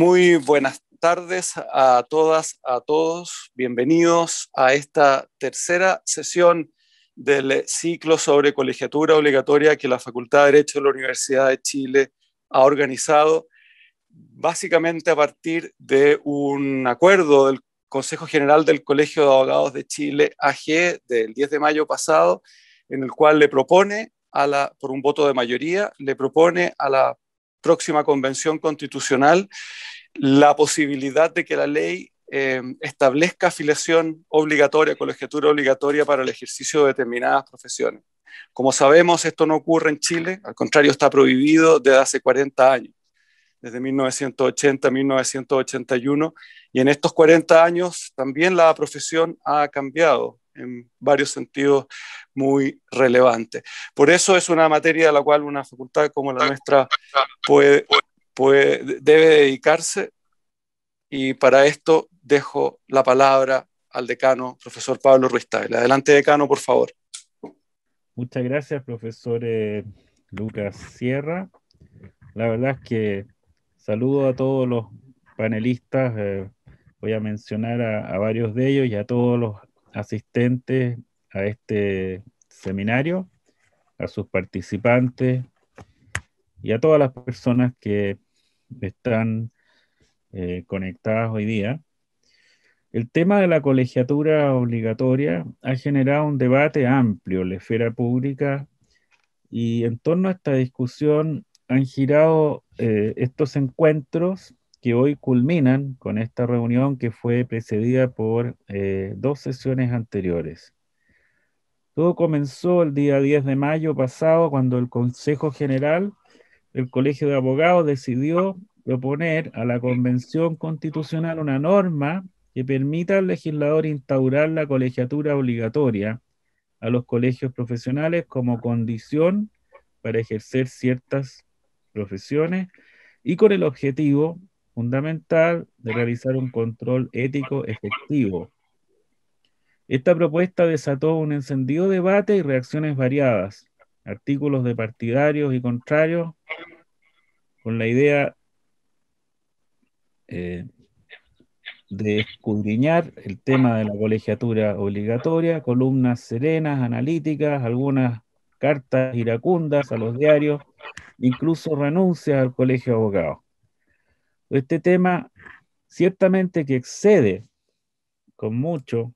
Muy buenas tardes a todas, a todos. Bienvenidos a esta tercera sesión del ciclo sobre colegiatura obligatoria que la Facultad de Derecho de la Universidad de Chile ha organizado, básicamente a partir de un acuerdo del Consejo General del Colegio de Abogados de Chile, AG, del 10 de mayo pasado, en el cual le propone por un voto de mayoría, le propone a la próxima convención constitucional la posibilidad de que la ley eh, establezca afiliación obligatoria, colegiatura obligatoria para el ejercicio de determinadas profesiones. Como sabemos, esto no ocurre en Chile, al contrario, está prohibido desde hace 40 años, desde 1980, 1981, y en estos 40 años también la profesión ha cambiado en varios sentidos muy relevante. Por eso es una materia a la cual una facultad como la nuestra puede, puede, debe dedicarse y para esto dejo la palabra al decano, profesor Pablo Ruiz Adelante, decano, por favor. Muchas gracias, profesor eh, Lucas Sierra. La verdad es que saludo a todos los panelistas. Eh, voy a mencionar a, varios de ellos y a todos los asistentes a este seminario, a sus participantes y a todas las personas que están eh, conectadas hoy día. El tema de la colegiatura obligatoria ha generado un debate amplio en la esfera pública y en torno a esta discusión han girado eh, estos encuentros que hoy culminan con esta reunión que fue precedida por eh, dos sesiones anteriores. Todo comenzó el día 10 de mayo pasado cuando el Consejo General del Colegio de Abogados decidió proponer a la Convención Constitucional una norma que permita al legislador instaurar la colegiatura obligatoria a los colegios profesionales como condición para ejercer ciertas profesiones y con el objetivo fundamental de realizar un control ético efectivo. Esta propuesta desató un encendido debate y reacciones variadas, artículos de partidarios y contrarios, con la idea eh, de escudriñar el tema de la colegiatura obligatoria, columnas serenas, analíticas, algunas cartas iracundas a los diarios, incluso renuncias al colegio de abogados. Este tema ciertamente que excede con mucho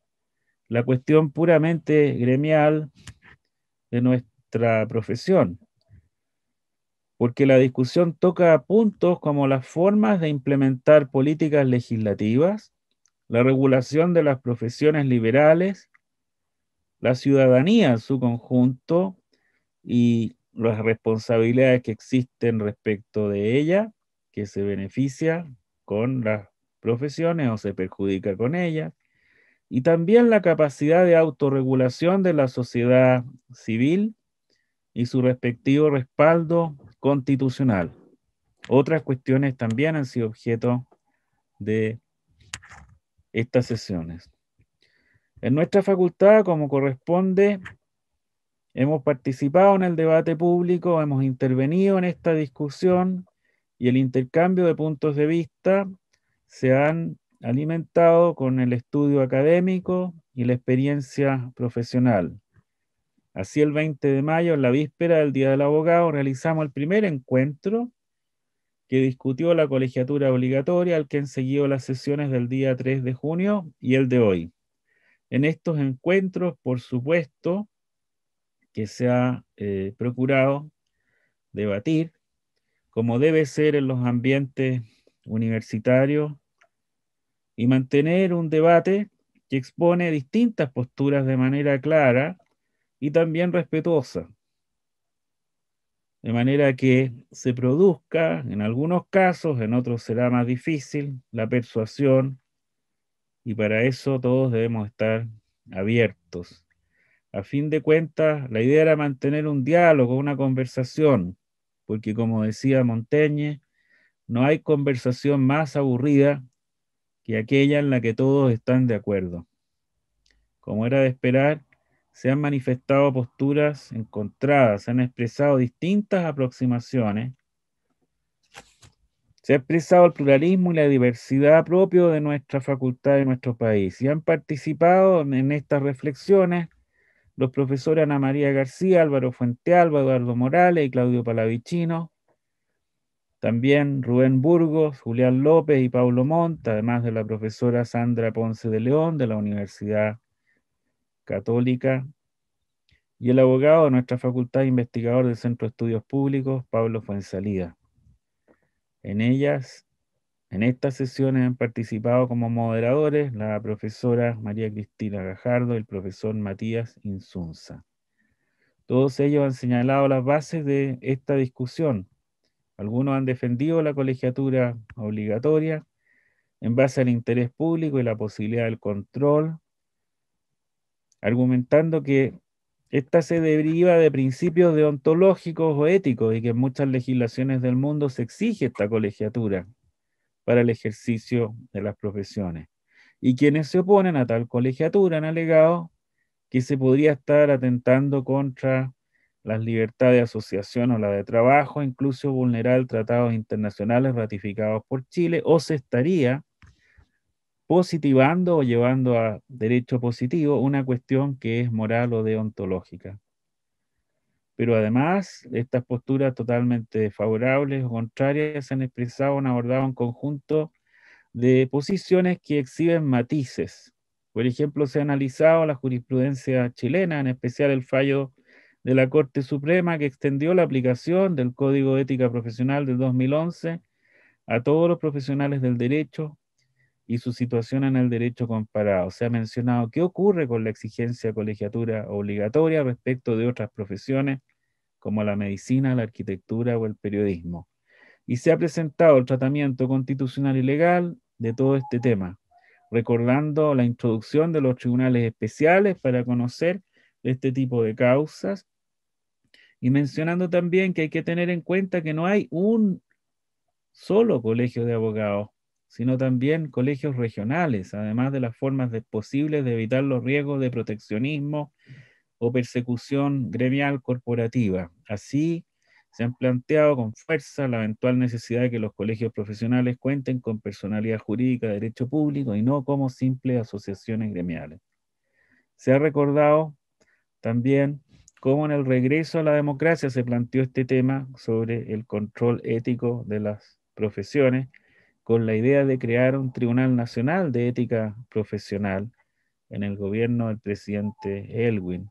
la cuestión puramente gremial de nuestra profesión, porque la discusión toca puntos como las formas de implementar políticas legislativas, la regulación de las profesiones liberales, la ciudadanía en su conjunto y las responsabilidades que existen respecto de ella, que se beneficia con las profesiones o se perjudica con ellas, y también la capacidad de autorregulación de la sociedad civil y su respectivo respaldo constitucional. Otras cuestiones también han sido objeto de estas sesiones. En nuestra facultad, como corresponde, hemos participado en el debate público, hemos intervenido en esta discusión y el intercambio de puntos de vista se han alimentado con el estudio académico y la experiencia profesional. Así el 20 de mayo, en la víspera del Día del Abogado, realizamos el primer encuentro que discutió la colegiatura obligatoria, al que han seguido las sesiones del día 3 de junio y el de hoy. En estos encuentros, por supuesto, que se ha eh, procurado debatir como debe ser en los ambientes universitarios, y mantener un debate que expone distintas posturas de manera clara y también respetuosa, de manera que se produzca, en algunos casos, en otros será más difícil, la persuasión, y para eso todos debemos estar abiertos. A fin de cuentas, la idea era mantener un diálogo, una conversación, porque como decía Montaigne, no hay conversación más aburrida que aquella en la que todos están de acuerdo. Como era de esperar, se han manifestado posturas encontradas, se han expresado distintas aproximaciones, se ha expresado el pluralismo y la diversidad propio de nuestra facultad y nuestro país y han participado en estas reflexiones los profesores Ana María García, Álvaro Fuentealba, Eduardo Morales y Claudio Palavicino, también Rubén Burgos, Julián López y Pablo Monta, además de la profesora Sandra Ponce de León de la Universidad Católica, y el abogado de nuestra facultad, investigador del Centro de Estudios Públicos, Pablo Fuensalida. En ellas en estas sesiones han participado como moderadores la profesora María Cristina Gajardo y el profesor Matías Insunza. Todos ellos han señalado las bases de esta discusión. Algunos han defendido la colegiatura obligatoria en base al interés público y la posibilidad del control, argumentando que esta se deriva de principios deontológicos o éticos y que en muchas legislaciones del mundo se exige esta colegiatura para el ejercicio de las profesiones. Y quienes se oponen a tal colegiatura han alegado que se podría estar atentando contra las libertades de asociación o la de trabajo, incluso vulnerar tratados internacionales ratificados por Chile, o se estaría positivando o llevando a derecho positivo una cuestión que es moral o deontológica pero además estas posturas totalmente favorables o contrarias se han expresado, han abordado un conjunto de posiciones que exhiben matices. Por ejemplo, se ha analizado la jurisprudencia chilena, en especial el fallo de la Corte Suprema que extendió la aplicación del Código de Ética Profesional del 2011 a todos los profesionales del derecho y su situación en el derecho comparado. Se ha mencionado qué ocurre con la exigencia de colegiatura obligatoria respecto de otras profesiones como la medicina, la arquitectura o el periodismo. Y se ha presentado el tratamiento constitucional y legal de todo este tema, recordando la introducción de los tribunales especiales para conocer este tipo de causas y mencionando también que hay que tener en cuenta que no hay un solo colegio de abogados, sino también colegios regionales, además de las formas posibles de evitar los riesgos de proteccionismo o persecución gremial corporativa. Así, se han planteado con fuerza la eventual necesidad de que los colegios profesionales cuenten con personalidad jurídica derecho público y no como simples asociaciones gremiales. Se ha recordado también cómo en el regreso a la democracia se planteó este tema sobre el control ético de las profesiones con la idea de crear un Tribunal Nacional de Ética Profesional en el gobierno del presidente Elwin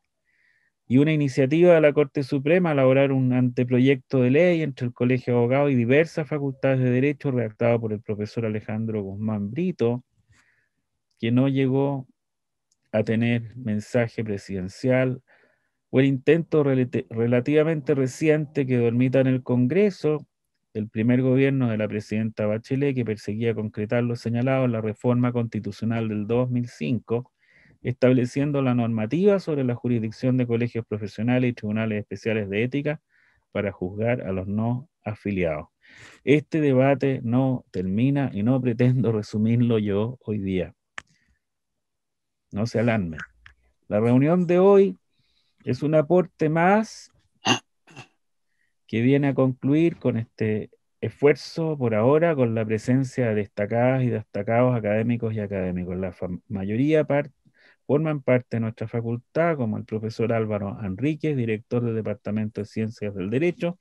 y una iniciativa de la Corte Suprema a elaborar un anteproyecto de ley entre el Colegio de Abogados y diversas facultades de Derecho redactado por el profesor Alejandro Guzmán Brito, que no llegó a tener mensaje presidencial o el intento relativamente reciente que dormita en el Congreso el primer gobierno de la presidenta Bachelet que perseguía concretar lo señalado en la reforma constitucional del 2005 estableciendo la normativa sobre la jurisdicción de colegios profesionales y tribunales especiales de ética para juzgar a los no afiliados. Este debate no termina y no pretendo resumirlo yo hoy día. No se alarme. La reunión de hoy es un aporte más que viene a concluir con este esfuerzo por ahora con la presencia de destacadas y destacados académicos y académicos. La mayoría parte forman parte de nuestra facultad, como el profesor Álvaro Enríquez, director del Departamento de Ciencias del Derecho,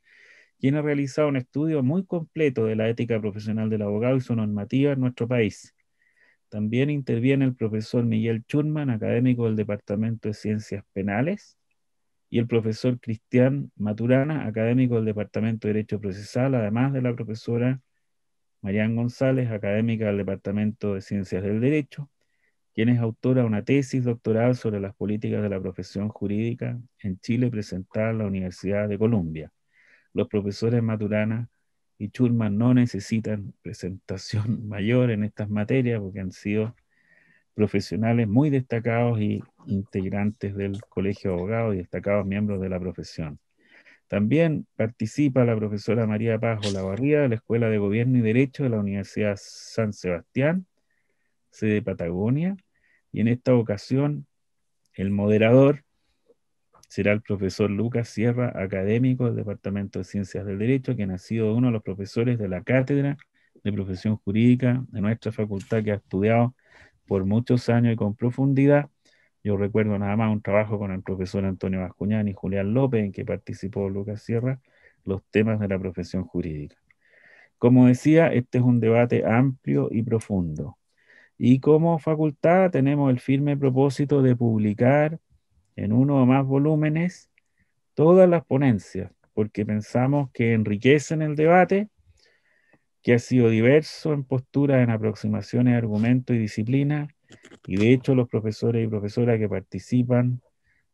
quien ha realizado un estudio muy completo de la ética profesional del abogado y su normativa en nuestro país. También interviene el profesor Miguel Churman, académico del Departamento de Ciencias Penales, y el profesor Cristian Maturana, académico del Departamento de Derecho Procesal, además de la profesora Marian González, académica del Departamento de Ciencias del Derecho, quien es autora de una tesis doctoral sobre las políticas de la profesión jurídica en Chile presentada en la Universidad de Columbia. Los profesores Maturana y Churman no necesitan presentación mayor en estas materias porque han sido profesionales muy destacados y integrantes del Colegio de Abogados y destacados miembros de la profesión. También participa la profesora María Paz Olavarría de la Escuela de Gobierno y Derecho de la Universidad San Sebastián, sede Patagonia, y en esta ocasión, el moderador será el profesor Lucas Sierra, académico del Departamento de Ciencias del Derecho, quien ha sido uno de los profesores de la cátedra de profesión jurídica de nuestra facultad, que ha estudiado por muchos años y con profundidad. Yo recuerdo nada más un trabajo con el profesor Antonio Bascuñán y Julián López, en que participó Lucas Sierra, los temas de la profesión jurídica. Como decía, este es un debate amplio y profundo, y como facultad tenemos el firme propósito de publicar en uno o más volúmenes todas las ponencias, porque pensamos que enriquecen el debate, que ha sido diverso en posturas, en aproximaciones, argumentos y disciplina, y de hecho los profesores y profesoras que participan,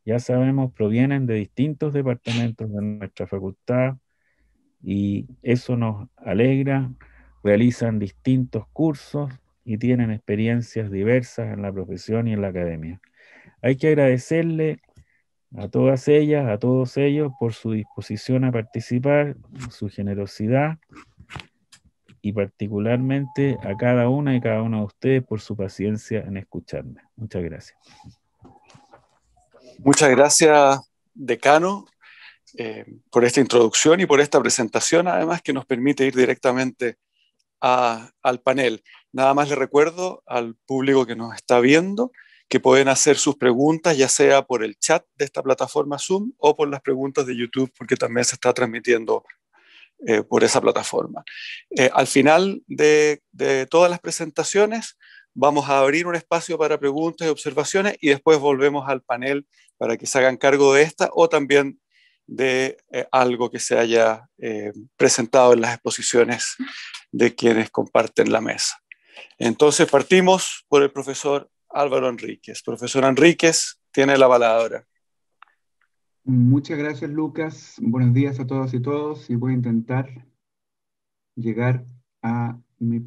ya sabemos, provienen de distintos departamentos de nuestra facultad, y eso nos alegra, realizan distintos cursos, y tienen experiencias diversas en la profesión y en la academia. Hay que agradecerle a todas ellas, a todos ellos, por su disposición a participar, su generosidad y particularmente a cada una y cada uno de ustedes por su paciencia en escucharme. Muchas gracias. Muchas gracias, decano, eh, por esta introducción y por esta presentación, además, que nos permite ir directamente al panel. Nada más le recuerdo al público que nos está viendo que pueden hacer sus preguntas ya sea por el chat de esta plataforma Zoom o por las preguntas de YouTube porque también se está transmitiendo eh, por esa plataforma. Eh, al final de todas las presentaciones vamos a abrir un espacio para preguntas y observaciones y después volvemos al panel para que se hagan cargo de esta o también de eh, algo que se haya eh, presentado en las exposiciones de quienes comparten la mesa. Entonces partimos por el profesor Álvaro Enríquez. Profesor Enríquez tiene la palabra. Muchas gracias, Lucas. Buenos días a todos y todos. Y voy a intentar llegar a mi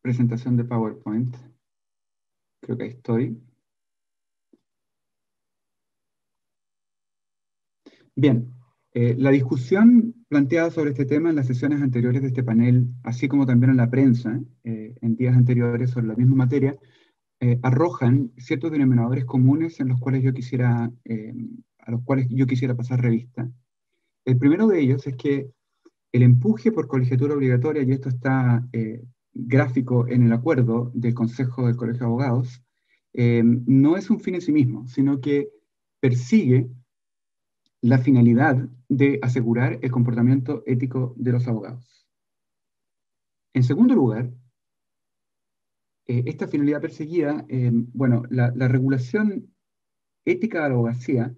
presentación de PowerPoint. Creo que ahí estoy. Bien, eh, la discusión planteada sobre este tema en las sesiones anteriores de este panel, así como también en la prensa eh, en días anteriores sobre la misma materia, eh, arrojan ciertos denominadores comunes en los cuales yo quisiera, a los cuales yo quisiera pasar revista. El primero de ellos es que el empuje por colegiatura obligatoria, y esto está gráfico en el acuerdo del Consejo del Colegio de Abogados, no es un fin en sí mismo, sino que persigue la finalidad de asegurar el comportamiento ético de los abogados. En segundo lugar, eh, esta finalidad perseguida, eh, bueno, la, regulación ética de la abogacía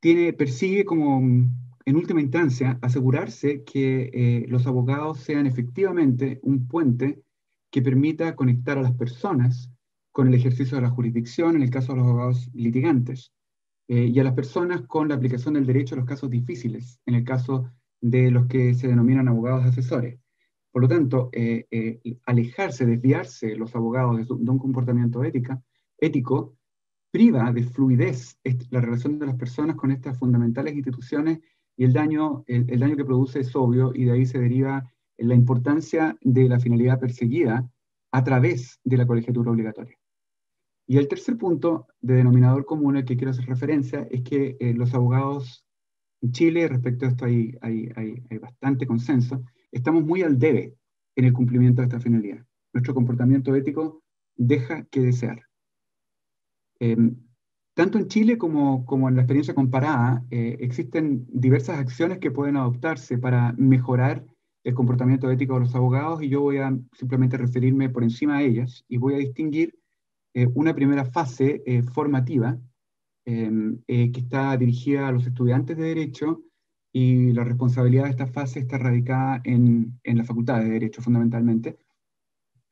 tiene, persigue como, en última instancia, asegurarse que eh, los abogados sean efectivamente un puente que permita conectar a las personas con el ejercicio de la jurisdicción, en el caso de los abogados litigantes, eh, y a las personas con la aplicación del derecho a los casos difíciles, en el caso de los que se denominan abogados asesores. Por lo tanto, eh, eh, alejarse, desviarse los abogados de, un comportamiento ética, ético priva de fluidez la relación de las personas con estas fundamentales instituciones y el daño, el daño que produce es obvio y de ahí se deriva la importancia de la finalidad perseguida a través de la colegiatura obligatoria. Y el tercer punto de denominador común al que quiero hacer referencia es que eh, los abogados en Chile, respecto a esto hay, hay, bastante consenso, estamos muy al debe en el cumplimiento de esta finalidad. Nuestro comportamiento ético deja que desear. Em, tanto en Chile como, en la experiencia comparada, eh, existen diversas acciones que pueden adoptarse para mejorar el comportamiento ético de los abogados y yo voy a simplemente referirme por encima de ellas y voy a distinguir eh, una primera fase eh, formativa em, eh, que está dirigida a los estudiantes de Derecho y la responsabilidad de esta fase está radicada en, la Facultad de Derecho fundamentalmente.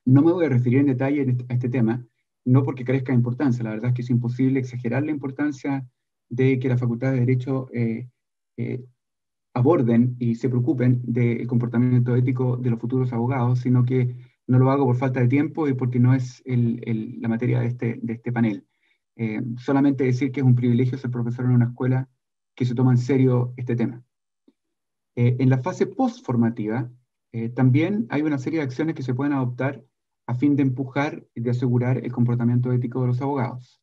No me voy a referir en detalle a este tema, no porque crezca importancia, la verdad es que es imposible exagerar la importancia de que la Facultad de Derecho aborden y se preocupen del comportamiento ético de los futuros abogados, sino que no lo hago por falta de tiempo y porque no es la materia de este, este panel. Eh, solamente decir que es un privilegio ser profesor en una escuela que se toma en serio este tema. Eh, en la fase postformativa, eh, también hay una serie de acciones que se pueden adoptar a fin de empujar y de asegurar el comportamiento ético de los abogados.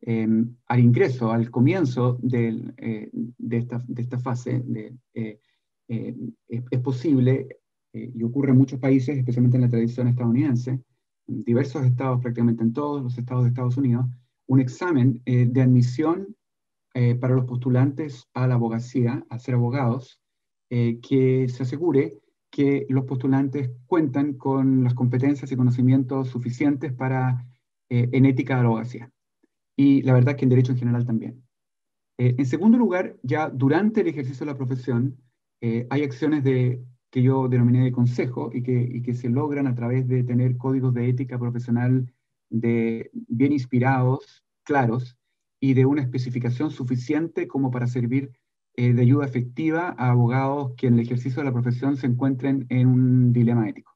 Em, al ingreso, al comienzo eh, de, esta, fase, es posible eh, y ocurre en muchos países, especialmente en la tradición estadounidense, en diversos estados, prácticamente en todos los estados de Estados Unidos, un examen eh, de admisión eh, para los postulantes a la abogacía, a ser abogados, que se asegure que los postulantes cuentan con las competencias y conocimientos suficientes para en ética de la abogacía. Y la verdad que en derecho en general también. en segundo lugar, ya durante el ejercicio de la profesión, hay acciones de que yo denominé de consejo y que, se logran a través de tener códigos de ética profesional de, bien inspirados, claros y de una especificación suficiente como para servir eh, de ayuda efectiva a abogados que en el ejercicio de la profesión se encuentren en un dilema ético.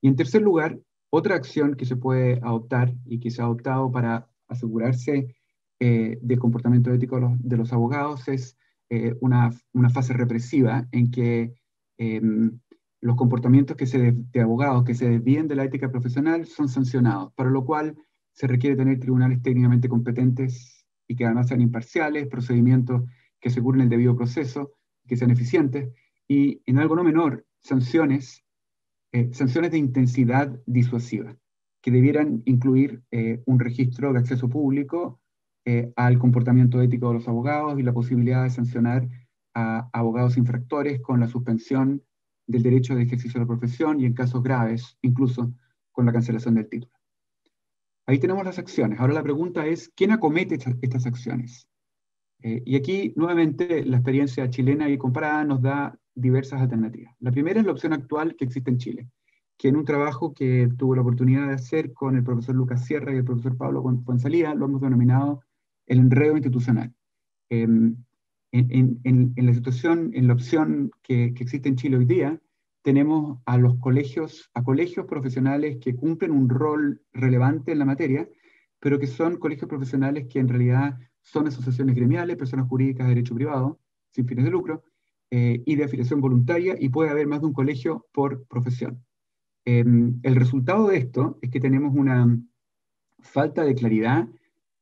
Y en tercer lugar, otra acción que se puede adoptar y que se ha adoptado para asegurarse eh, del comportamiento ético de los, abogados es eh, una, fase represiva en que Em, los comportamientos que se de, abogados que se desvíen de la ética profesional son sancionados, para lo cual se requiere tener tribunales técnicamente competentes y que además sean imparciales, procedimientos que aseguren el debido proceso, que sean eficientes y, en algo no menor, sanciones, eh, sanciones de intensidad disuasiva, que debieran incluir eh, un registro de acceso público eh, al comportamiento ético de los abogados y la posibilidad de sancionar a abogados infractores con la suspensión del derecho de ejercicio de la profesión y en casos graves, incluso con la cancelación del título. Ahí tenemos las acciones. Ahora la pregunta es, ¿quién acomete estas acciones? Eh, y aquí, nuevamente, la experiencia chilena y comparada nos da diversas alternativas. La primera es la opción actual que existe en Chile, que en un trabajo que tuve la oportunidad de hacer con el profesor Lucas Sierra y el profesor Pablo Fonsalía, lo hemos denominado el enredo institucional. Em, en, la situación, en la opción que, existe en Chile hoy día, tenemos a los colegios, profesionales que cumplen un rol relevante en la materia, pero que son colegios profesionales que en realidad son asociaciones gremiales, personas jurídicas de derecho privado, sin fines de lucro, eh, y de afiliación voluntaria, y puede haber más de un colegio por profesión. Em, el resultado de esto es que tenemos una falta de claridad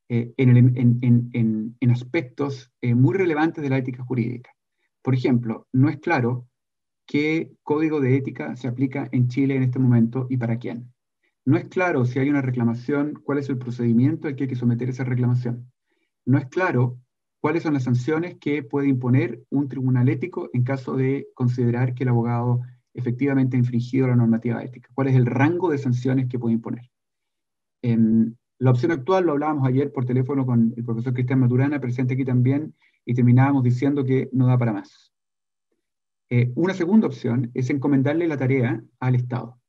eh, en, aspectos eh, muy relevantes de la ética jurídica. Por ejemplo, no es claro qué código de ética se aplica en Chile en este momento y para quién. No es claro si hay una reclamación, cuál es el procedimiento al que hay que someter esa reclamación. No es claro cuáles son las sanciones que puede imponer un tribunal ético en caso de considerar que el abogado efectivamente ha infringido la normativa ética. ¿Cuál es el rango de sanciones que puede imponer? Em, la opción actual, lo hablábamos ayer por teléfono con el profesor Cristian Maturana, presente aquí también, y terminábamos diciendo que no da para más. Eh, una segunda opción es encomendarle la tarea al Estado.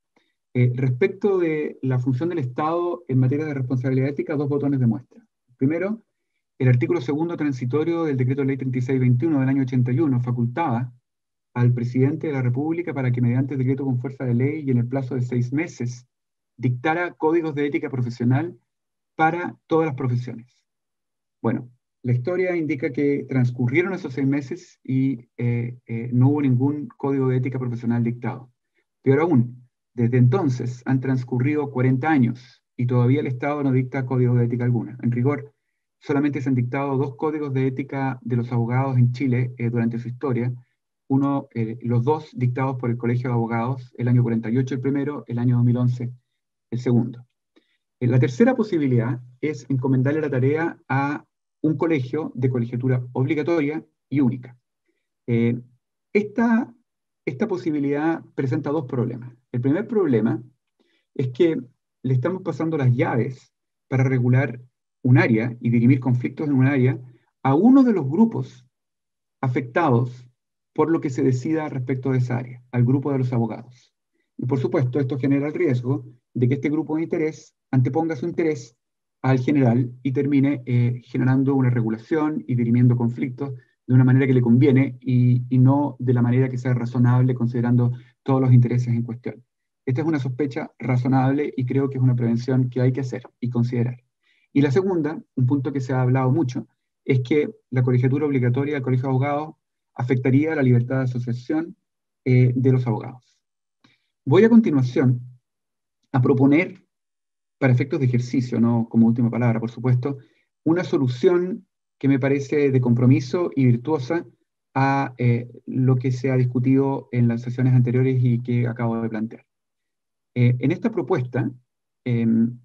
Eh, respecto de la función del Estado en materia de responsabilidad ética, dos botones de muestra. Primero, el artículo segundo transitorio del decreto ley 3621 del año 81 facultaba al presidente de la República para que mediante decreto con fuerza de ley y en el plazo de seis meses dictara códigos de ética profesional para todas las profesiones. Bueno, la historia indica que transcurrieron esos seis meses y eh, eh, no hubo ningún código de ética profesional dictado. Peor aún, desde entonces han transcurrido 40 años y todavía el Estado no dicta código de ética alguna. En rigor, solamente se han dictado dos códigos de ética de los abogados en Chile eh, durante su historia. Uno, los dos dictados por el Colegio de Abogados, el año 48 el primero, el año 2011 el segundo. Eh, la tercera posibilidad es encomendarle la tarea a un colegio de colegiatura obligatoria y única. Eh, esta, esta posibilidad presenta dos problemas. El primer problema es que le estamos pasando las llaves para regular un área y dirimir conflictos en un área a uno de los grupos afectados por lo que se decida respecto de esa área, al grupo de los abogados. Y por supuesto, esto genera el riesgo de que este grupo de interés anteponga su interés al general y termine eh, generando una regulación y dirimiendo conflictos de una manera que le conviene y, no de la manera que sea razonable considerando todos los intereses en cuestión. Esta es una sospecha razonable y creo que es una prevención que hay que hacer y considerar. Y la segunda, un punto que se ha hablado mucho, es que la colegiatura obligatoria del Colegio de Abogados afectaría la libertad de asociación eh, de los abogados. Voy a continuación a proponer para efectos de ejercicio, como última palabra, por supuesto, una solución que me parece de compromiso y virtuosa a eh, lo que se ha discutido en las sesiones anteriores y que acabo de plantear. Eh, en esta propuesta, em,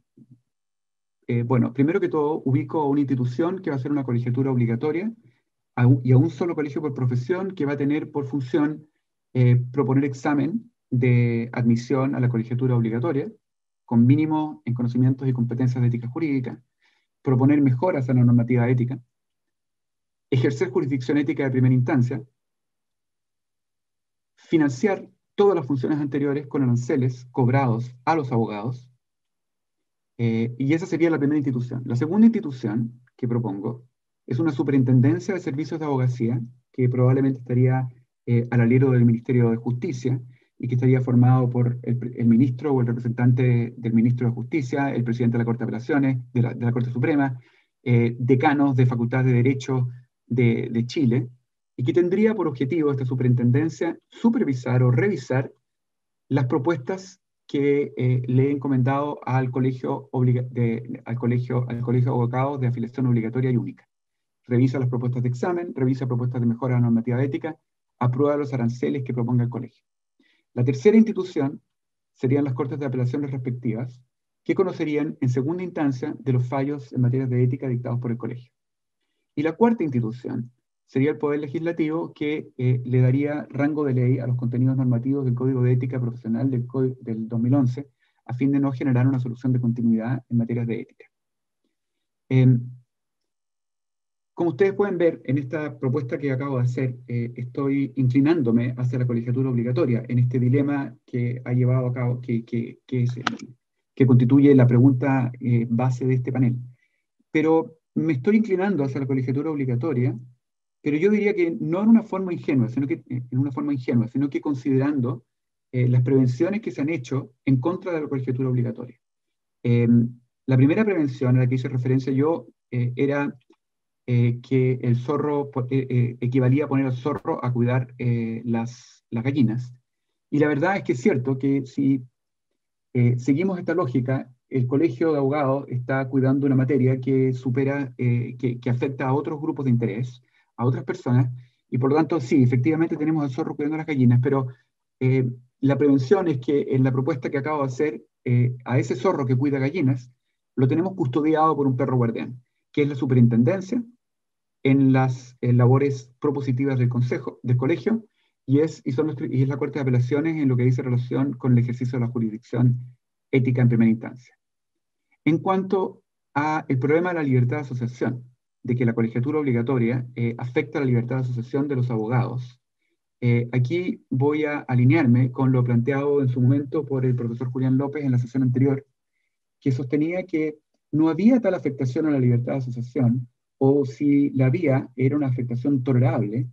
eh, bueno, primero que todo, ubico a una institución que va a ser una colegiatura obligatoria y a un solo colegio por profesión que va a tener por función proponer examen de admisión a la colegiatura obligatoria con mínimo en conocimientos y competencias de ética jurídica, proponer mejoras a la normativa ética, ejercer jurisdicción ética de primera instancia, financiar todas las funciones anteriores con aranceles cobrados a los abogados, eh, y esa sería la primera institución. La segunda institución que propongo es una superintendencia de servicios de abogacía que probablemente estaría eh, al alero del Ministerio de Justicia y que estaría formado por el, ministro o el representante del ministro de Justicia, el presidente de la Corte de Apelaciones, de la, Corte Suprema, eh, decanos de Facultad de Derecho de, Chile, y que tendría por objetivo esta superintendencia supervisar o revisar las propuestas que eh, le he encomendado al colegio, de, al, colegio, al colegio de abogados de afiliación obligatoria y única. Revisa las propuestas de examen, revisa propuestas de mejora de normativa ética, aprueba los aranceles que proponga el colegio. La tercera institución serían las Cortes de Apelaciones respectivas, que conocerían en segunda instancia de los fallos en materia de ética dictados por el colegio. Y la cuarta institución sería el Poder Legislativo, que eh, le daría rango de ley a los contenidos normativos del Código de Ética Profesional del, 2011, a fin de no generar una solución de continuidad en materia de ética. Em, como ustedes pueden ver, en esta propuesta que acabo de hacer, eh, estoy inclinándome hacia la colegiatura obligatoria, en este dilema que ha llevado a cabo, que, que, que, constituye la pregunta eh, base de este panel. Pero me estoy inclinando hacia la colegiatura obligatoria, pero yo diría que no en una forma ingenua, sino que, eh, en una forma ingenua, sino que considerando las prevenciones que se han hecho en contra de la colegiatura obligatoria. Em, la primera prevención a la que hice referencia yo era eh, que el zorro eh, eh, equivalía a poner al zorro a cuidar las, gallinas. Y la verdad es que es cierto que si seguimos esta lógica, el colegio de abogados está cuidando una materia que supera, que, afecta a otros grupos de interés, a otras personas, y por lo tanto, sí, efectivamente tenemos al zorro cuidando las gallinas, pero la prevención es que en la propuesta que acabo de hacer, a ese zorro que cuida gallinas, lo tenemos custodiado por un perro guardián que es la superintendencia, en las labores propositivas del, consejo, del colegio, y es, y, son y es la Corte de Apelaciones en lo que dice relación con el ejercicio de la jurisdicción ética en primera instancia. En cuanto a el problema de la libertad de asociación, de que la colegiatura obligatoria afecta eh, afecta la libertad de asociación de los abogados, eh, aquí voy a alinearme con lo planteado en su momento por el profesor Julián López en la sesión anterior, que sostenía que no había tal afectación a la libertad de asociación, o si la había, era una afectación tolerable,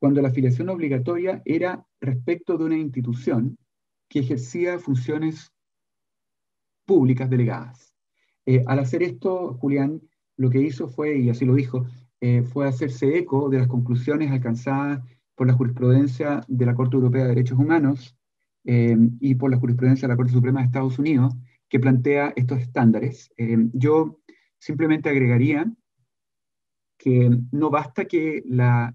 cuando la afiliación obligatoria era respecto de una institución que ejercía funciones públicas delegadas. Eh, al hacer esto, Julián lo que hizo fue, y así lo dijo, eh, fue hacerse eco de las conclusiones alcanzadas por la jurisprudencia de la Corte Europea de Derechos Humanos eh, y por la jurisprudencia de la Corte Suprema de Estados Unidos, que plantea estos estándares. Eh, yo simplemente agregaría que no basta que la,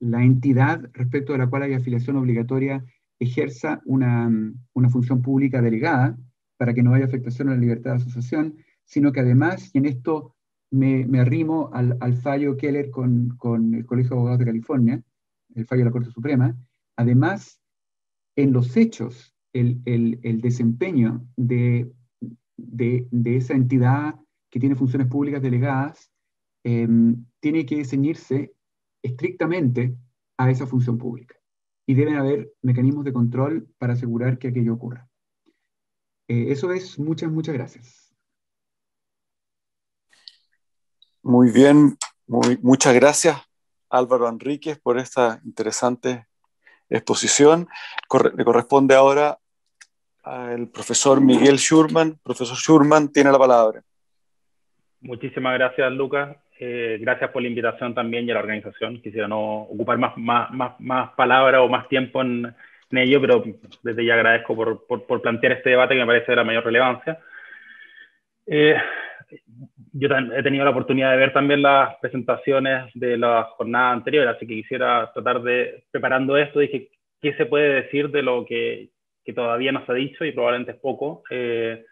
entidad respecto a la cual hay afiliación obligatoria ejerza una, función pública delegada para que no haya afectación a la libertad de asociación, sino que además, y en esto me, arrimo al, fallo Keller con, con, el Colegio de Abogados de California, el fallo de la Corte Suprema, además, en los hechos el, desempeño de, esa entidad que tiene funciones públicas delegadas eh, tiene que ceñirse estrictamente a esa función pública y deben haber mecanismos de control para asegurar que aquello ocurra. Eh, eso es, muchas, muchas gracias. Muy bien, muchas gracias Álvaro Enríquez por esta interesante exposición. le corresponde ahora al ah, profesor Miguel Schurman. Profesor Schurman tiene la palabra. Muchísimas gracias, Lucas. Eh, gracias por la invitación también y a la organización. Quisiera no ocupar más, más, más, más palabras o más tiempo en, ello, pero desde ya agradezco por, por, plantear este debate que me parece de la mayor relevancia. Eh, yo he tenido la oportunidad de ver también las presentaciones de la jornada anterior, así que quisiera tratar de, preparando esto, dije, ¿qué se puede decir de lo que que todavía no se ha dicho y probablemente es poco. Eh,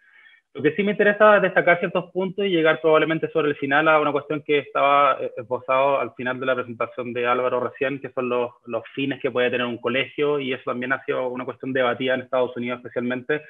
lo que sí me interesa es destacar ciertos puntos y llegar probablemente sobre el final a una cuestión que estaba eh, esbozado al final de la presentación de Álvaro recién, que son los, los fines que puede tener un colegio, y eso también ha sido una cuestión debatida en Estados Unidos especialmente,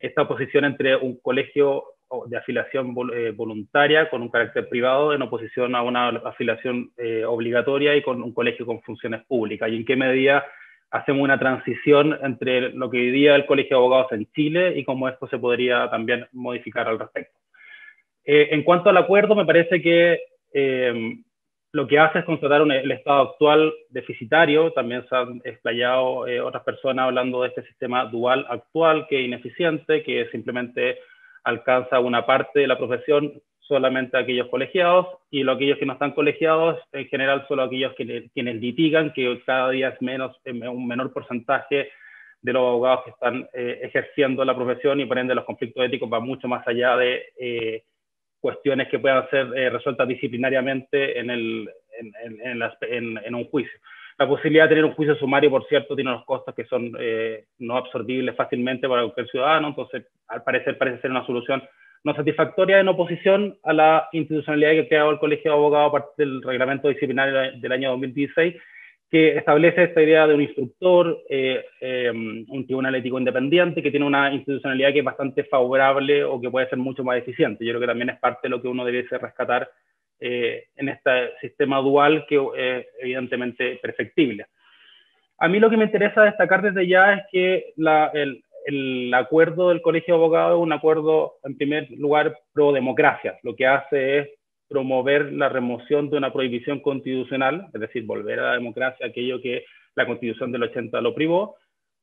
esta oposición entre un colegio de afiliación eh, voluntaria con un carácter privado en oposición a una afiliación obligatoria y con un colegio con funciones públicas, y en qué medida hacemos una transición entre lo que vivía el Colegio de Abogados en Chile y cómo esto se podría también modificar al respecto. Eh, en cuanto al acuerdo, me parece que eh, lo que hace es constatar el estado actual deficitario, también se han explayado eh, otras personas hablando de este sistema dual actual que es ineficiente, que simplemente alcanza una parte de la profesión solamente aquellos colegiados y los aquellos que no están colegiados, en general solo aquellos quienes litigan, que cada día es menos, eh, un menor porcentaje de los abogados que están eh, ejerciendo la profesión y por ende los conflictos éticos van mucho más allá de eh, cuestiones que puedan ser resueltas disciplinariamente en, el, en, en, un juicio. La posibilidad de tener un juicio sumario, por cierto, tiene unos costos que son no absorbibles fácilmente para cualquier ciudadano, entonces al parecer parece ser una solución no satisfactoria en oposición a la institucionalidad que ha creado el Colegio de Abogados a partir del reglamento disciplinario del año 2016, que establece esta idea de un instructor, eh, eh, un tribunal ético independiente, que tiene una institucionalidad que es bastante favorable o que puede ser mucho más eficiente. Yo creo que también es parte de lo que uno debiese rescatar eh, en este sistema dual que es evidentemente perfectible. A mí lo que me interesa destacar desde ya es que la, el, el acuerdo del Colegio de Abogados es un acuerdo, en primer lugar, pro democracia. Lo que hace es promover la remoción de una prohibición constitucional, es decir, volver a la democracia aquello que la constitución del 80 lo privó,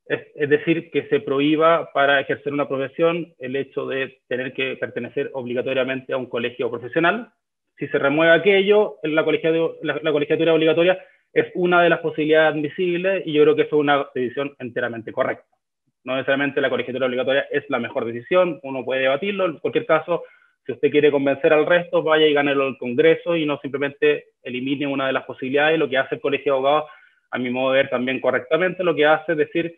es, decir, que se prohíba para ejercer una profesión el hecho de tener que pertenecer obligatoriamente a un colegio profesional. Si se remueve aquello, la, colegiatura obligatoria es una de las posibilidades admisibles y yo creo que es una decisión enteramente correcta no necesariamente la colegiatura obligatoria es la mejor decisión, uno puede debatirlo, en cualquier caso, si usted quiere convencer al resto, vaya y gánelo el Congreso y no simplemente elimine una de las posibilidades, lo que hace el Colegio de Abogados, a mi modo de ver también correctamente, lo que hace es decir,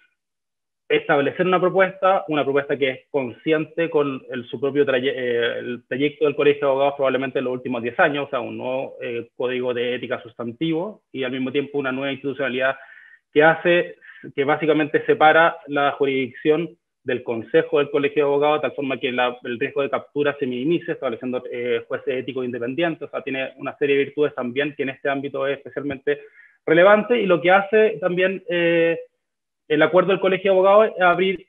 establecer una propuesta, una propuesta que es consciente con el, su propio eh, el trayecto del Colegio de Abogados probablemente en los últimos 10 años, o sea, un nuevo eh, código de ética sustantivo y al mismo tiempo una nueva institucionalidad que hace que básicamente separa la jurisdicción del Consejo del Colegio de Abogados, de tal forma que el riesgo de captura se minimice, estableciendo eh, jueces éticos independientes. O sea, tiene una serie de virtudes también que en este ámbito es especialmente relevante. Y lo que hace también eh, el acuerdo del Colegio de Abogados es abrir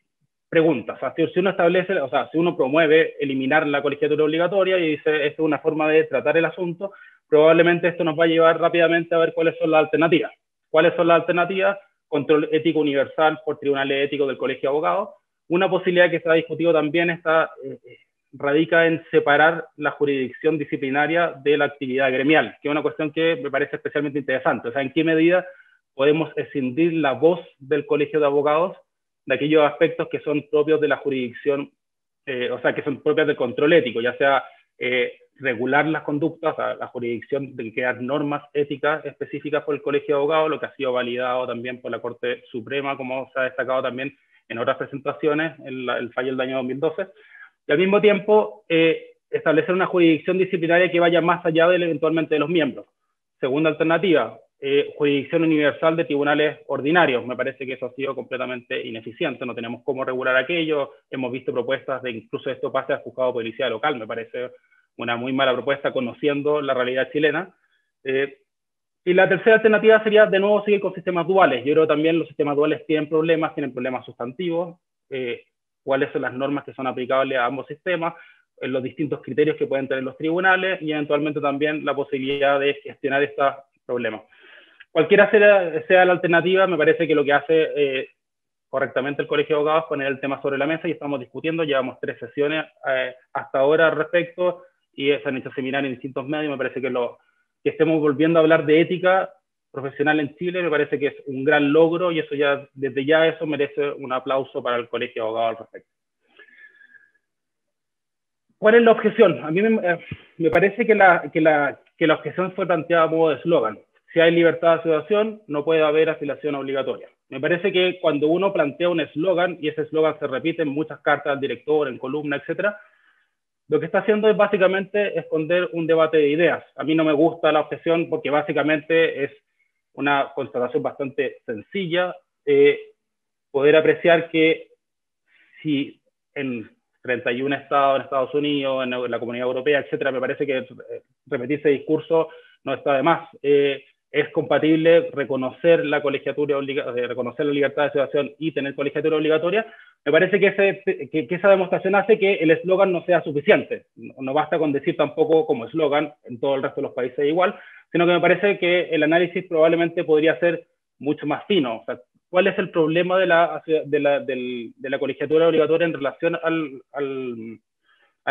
preguntas. O sea, si uno establece, o sea, si uno promueve eliminar la colegiatura obligatoria y dice esto es una forma de tratar el asunto, probablemente esto nos va a llevar rápidamente a ver cuáles son las alternativas. ¿Cuáles son las alternativas? control ético universal por tribunales éticos del Colegio de Abogados. Una posibilidad que está discutido también está, eh, eh, radica en separar la jurisdicción disciplinaria de la actividad gremial, que es una cuestión que me parece especialmente interesante. O sea, en qué medida podemos escindir la voz del Colegio de Abogados de aquellos aspectos que son propios de la jurisdicción, eh, o sea, que son propias del control ético, ya sea regular las conductas, a la jurisdicción de crear normas éticas específicas por el Colegio de Abogados, lo que ha sido validado también por la Corte Suprema, como se ha destacado también en otras presentaciones, en el fallo del año 2012, y al mismo tiempo eh, establecer una jurisdicción disciplinaria que vaya más allá del, eventualmente de los miembros. Segunda alternativa, eh, jurisdicción universal de tribunales ordinarios. Me parece que eso ha sido completamente ineficiente, no tenemos cómo regular aquello, hemos visto propuestas de incluso esto pase a juzgado policial policía local, me parece una muy mala propuesta conociendo la realidad chilena. Eh, y la tercera alternativa sería de nuevo seguir con sistemas duales. Yo creo también los sistemas duales tienen problemas, tienen problemas sustantivos, eh, cuáles son las normas que son aplicables a ambos sistemas, eh, los distintos criterios que pueden tener los tribunales y eventualmente también la posibilidad de gestionar estos problemas. Cualquiera sea, sea la alternativa, me parece que lo que hace correctamente el Colegio de Abogados poner el tema sobre la mesa y estamos discutiendo, llevamos tres sesiones hasta ahora al respecto, y se han hecho seminarios en distintos medios. Me parece que, lo, que estemos volviendo a hablar de ética profesional en Chile, me parece que es un gran logro y eso ya, desde ya eso merece un aplauso para el Colegio de Abogados al respecto. ¿Cuál es la objeción? A mí me, eh, parece que la, objeción fue planteada a modo de eslogan. Si hay libertad de asociación, no puede haber afiliación obligatoria. Me parece que cuando uno plantea un eslogan, y ese eslogan se repite en muchas cartas al director, en columna, etcétera, lo que está haciendo es básicamente esconder un debate de ideas. A mí no me gusta la obsesión porque básicamente es una constatación bastante sencilla, eh, poder apreciar que si en 31 estados, en Estados Unidos, en la Comunidad Europea, etcétera, me parece que eh, repetir ese discurso no está de más. Eh, es compatible reconocer la colegiatura eh, reconocer la libertad de asociación y tener colegiatura obligatoria, me parece que, esa demostración hace que el eslogan no sea suficiente. No, basta con decir tampoco como eslogan, en todo el resto de los países igual, sino que me parece que el análisis probablemente podría ser mucho más fino. O sea, ¿Cuál es el problema de la, de la, colegiatura obligatoria en relación al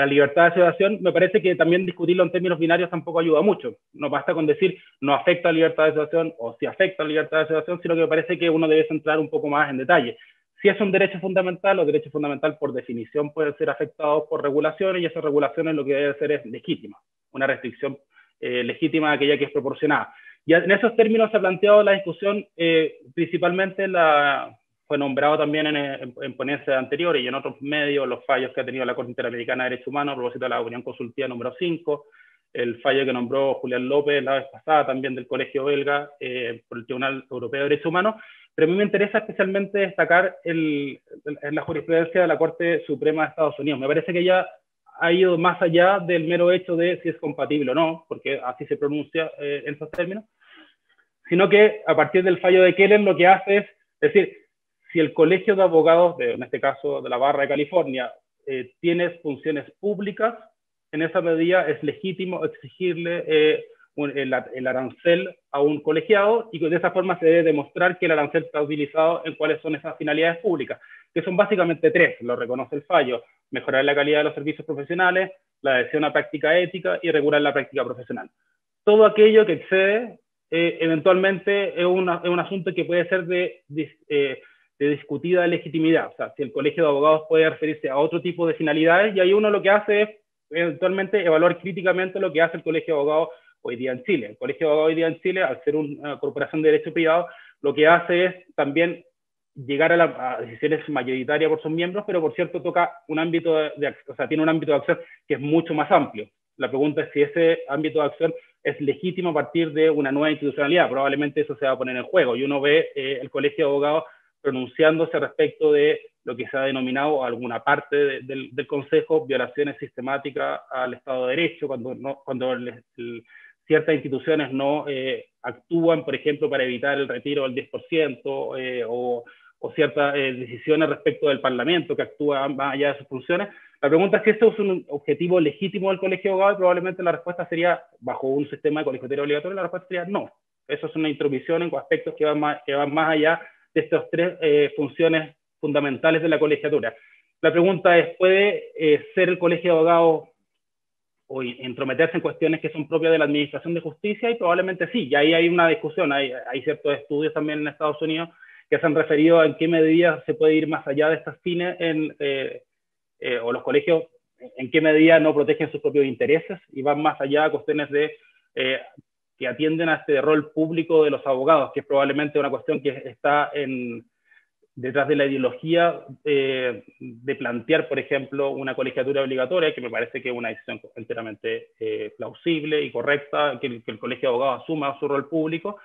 la libertad de asociación, me parece que también discutirlo en términos binarios tampoco ayuda mucho. No basta con decir no afecta a la libertad de asociación o si afecta a la libertad de asociación, sino que me parece que uno debe centrar un poco más en detalle. Si es un derecho fundamental, los derechos fundamentales por definición pueden ser afectados por regulaciones y esas regulaciones lo que debe ser es legítima, una restricción eh, legítima legítima aquella que es proporcionada. Y en esos términos se ha planteado la discusión eh, principalmente la, fue nombrado también en, ponencias anteriores y en otros medios los fallos que ha tenido la Corte Interamericana de Derechos Humanos a propósito de la opinión consultiva número 5, el fallo que nombró Julián López la vez pasada también del Colegio Belga eh, por el Tribunal Europeo de Derechos Humanos, pero a mí me interesa especialmente destacar en la jurisprudencia de la Corte Suprema de Estados Unidos. Me parece que ya ha ido más allá del mero hecho de si es compatible o no, porque así se pronuncia eh, en esos términos, sino que a partir del fallo de Kellen lo que hace es decir, si el Colegio de Abogados, en este caso de la Barra de California, eh, tiene funciones públicas, en esa medida es legítimo exigirle eh, el, arancel a un colegiado y de esa forma se debe demostrar que el arancel está utilizado en cuáles son esas finalidades públicas, que son básicamente tres, lo reconoce el fallo, mejorar la calidad de los servicios profesionales, la adhesión a práctica ética y regular la práctica profesional. Todo aquello que excede eh, eventualmente es, un asunto que puede ser de, de discutida legitimidad. O sea, si el colegio de abogados puede referirse a otro tipo de finalidades, y ahí uno lo que hace es eventualmente evaluar críticamente lo que hace el colegio de abogados hoy día en Chile. El colegio de abogados hoy día en Chile, al ser una corporación de derecho privado, lo que hace es también llegar a, las decisiones mayoritarias por sus miembros, pero por cierto toca un ámbito de, o sea, tiene un ámbito de acción que es mucho más amplio. La pregunta es si ese ámbito de acción es legítimo a partir de una nueva institucionalidad. Probablemente eso se va a poner en juego. Y uno ve eh, el colegio de abogados pronunciándose respecto de lo que se ha denominado alguna parte del, Consejo, violaciones sistemáticas al Estado de Derecho, cuando, no, cuando ciertas instituciones no eh, actúan, por ejemplo, para evitar el retiro del 10% eh, o, ciertas eh, decisiones respecto del Parlamento que actúa más allá de sus funciones. La pregunta es si esto es un objetivo legítimo del Colegio de Abogados, probablemente la respuesta sería, bajo un sistema de colegiatura obligatorio, la respuesta sería no. Eso es una intromisión en aspectos que van más, que van más allá de estas tres eh, funciones fundamentales de la colegiatura. La pregunta es, ¿puede eh, ser el colegio abogado o entrometerse en cuestiones que son propias de la Administración de Justicia? Y probablemente sí, y ahí hay una discusión, hay, ciertos estudios también en Estados Unidos que se han referido a en qué medida se puede ir más allá de estas fines en, eh, o los colegios en qué medida no protegen sus propios intereses y van más allá a cuestiones de que atienden a este rol público de los abogados, que es probablemente una cuestión que está en, detrás de la ideología eh, de plantear, por ejemplo, una colegiatura obligatoria, que me parece que es una decisión enteramente eh, plausible y correcta, que el, colegio de abogados asuma su rol público.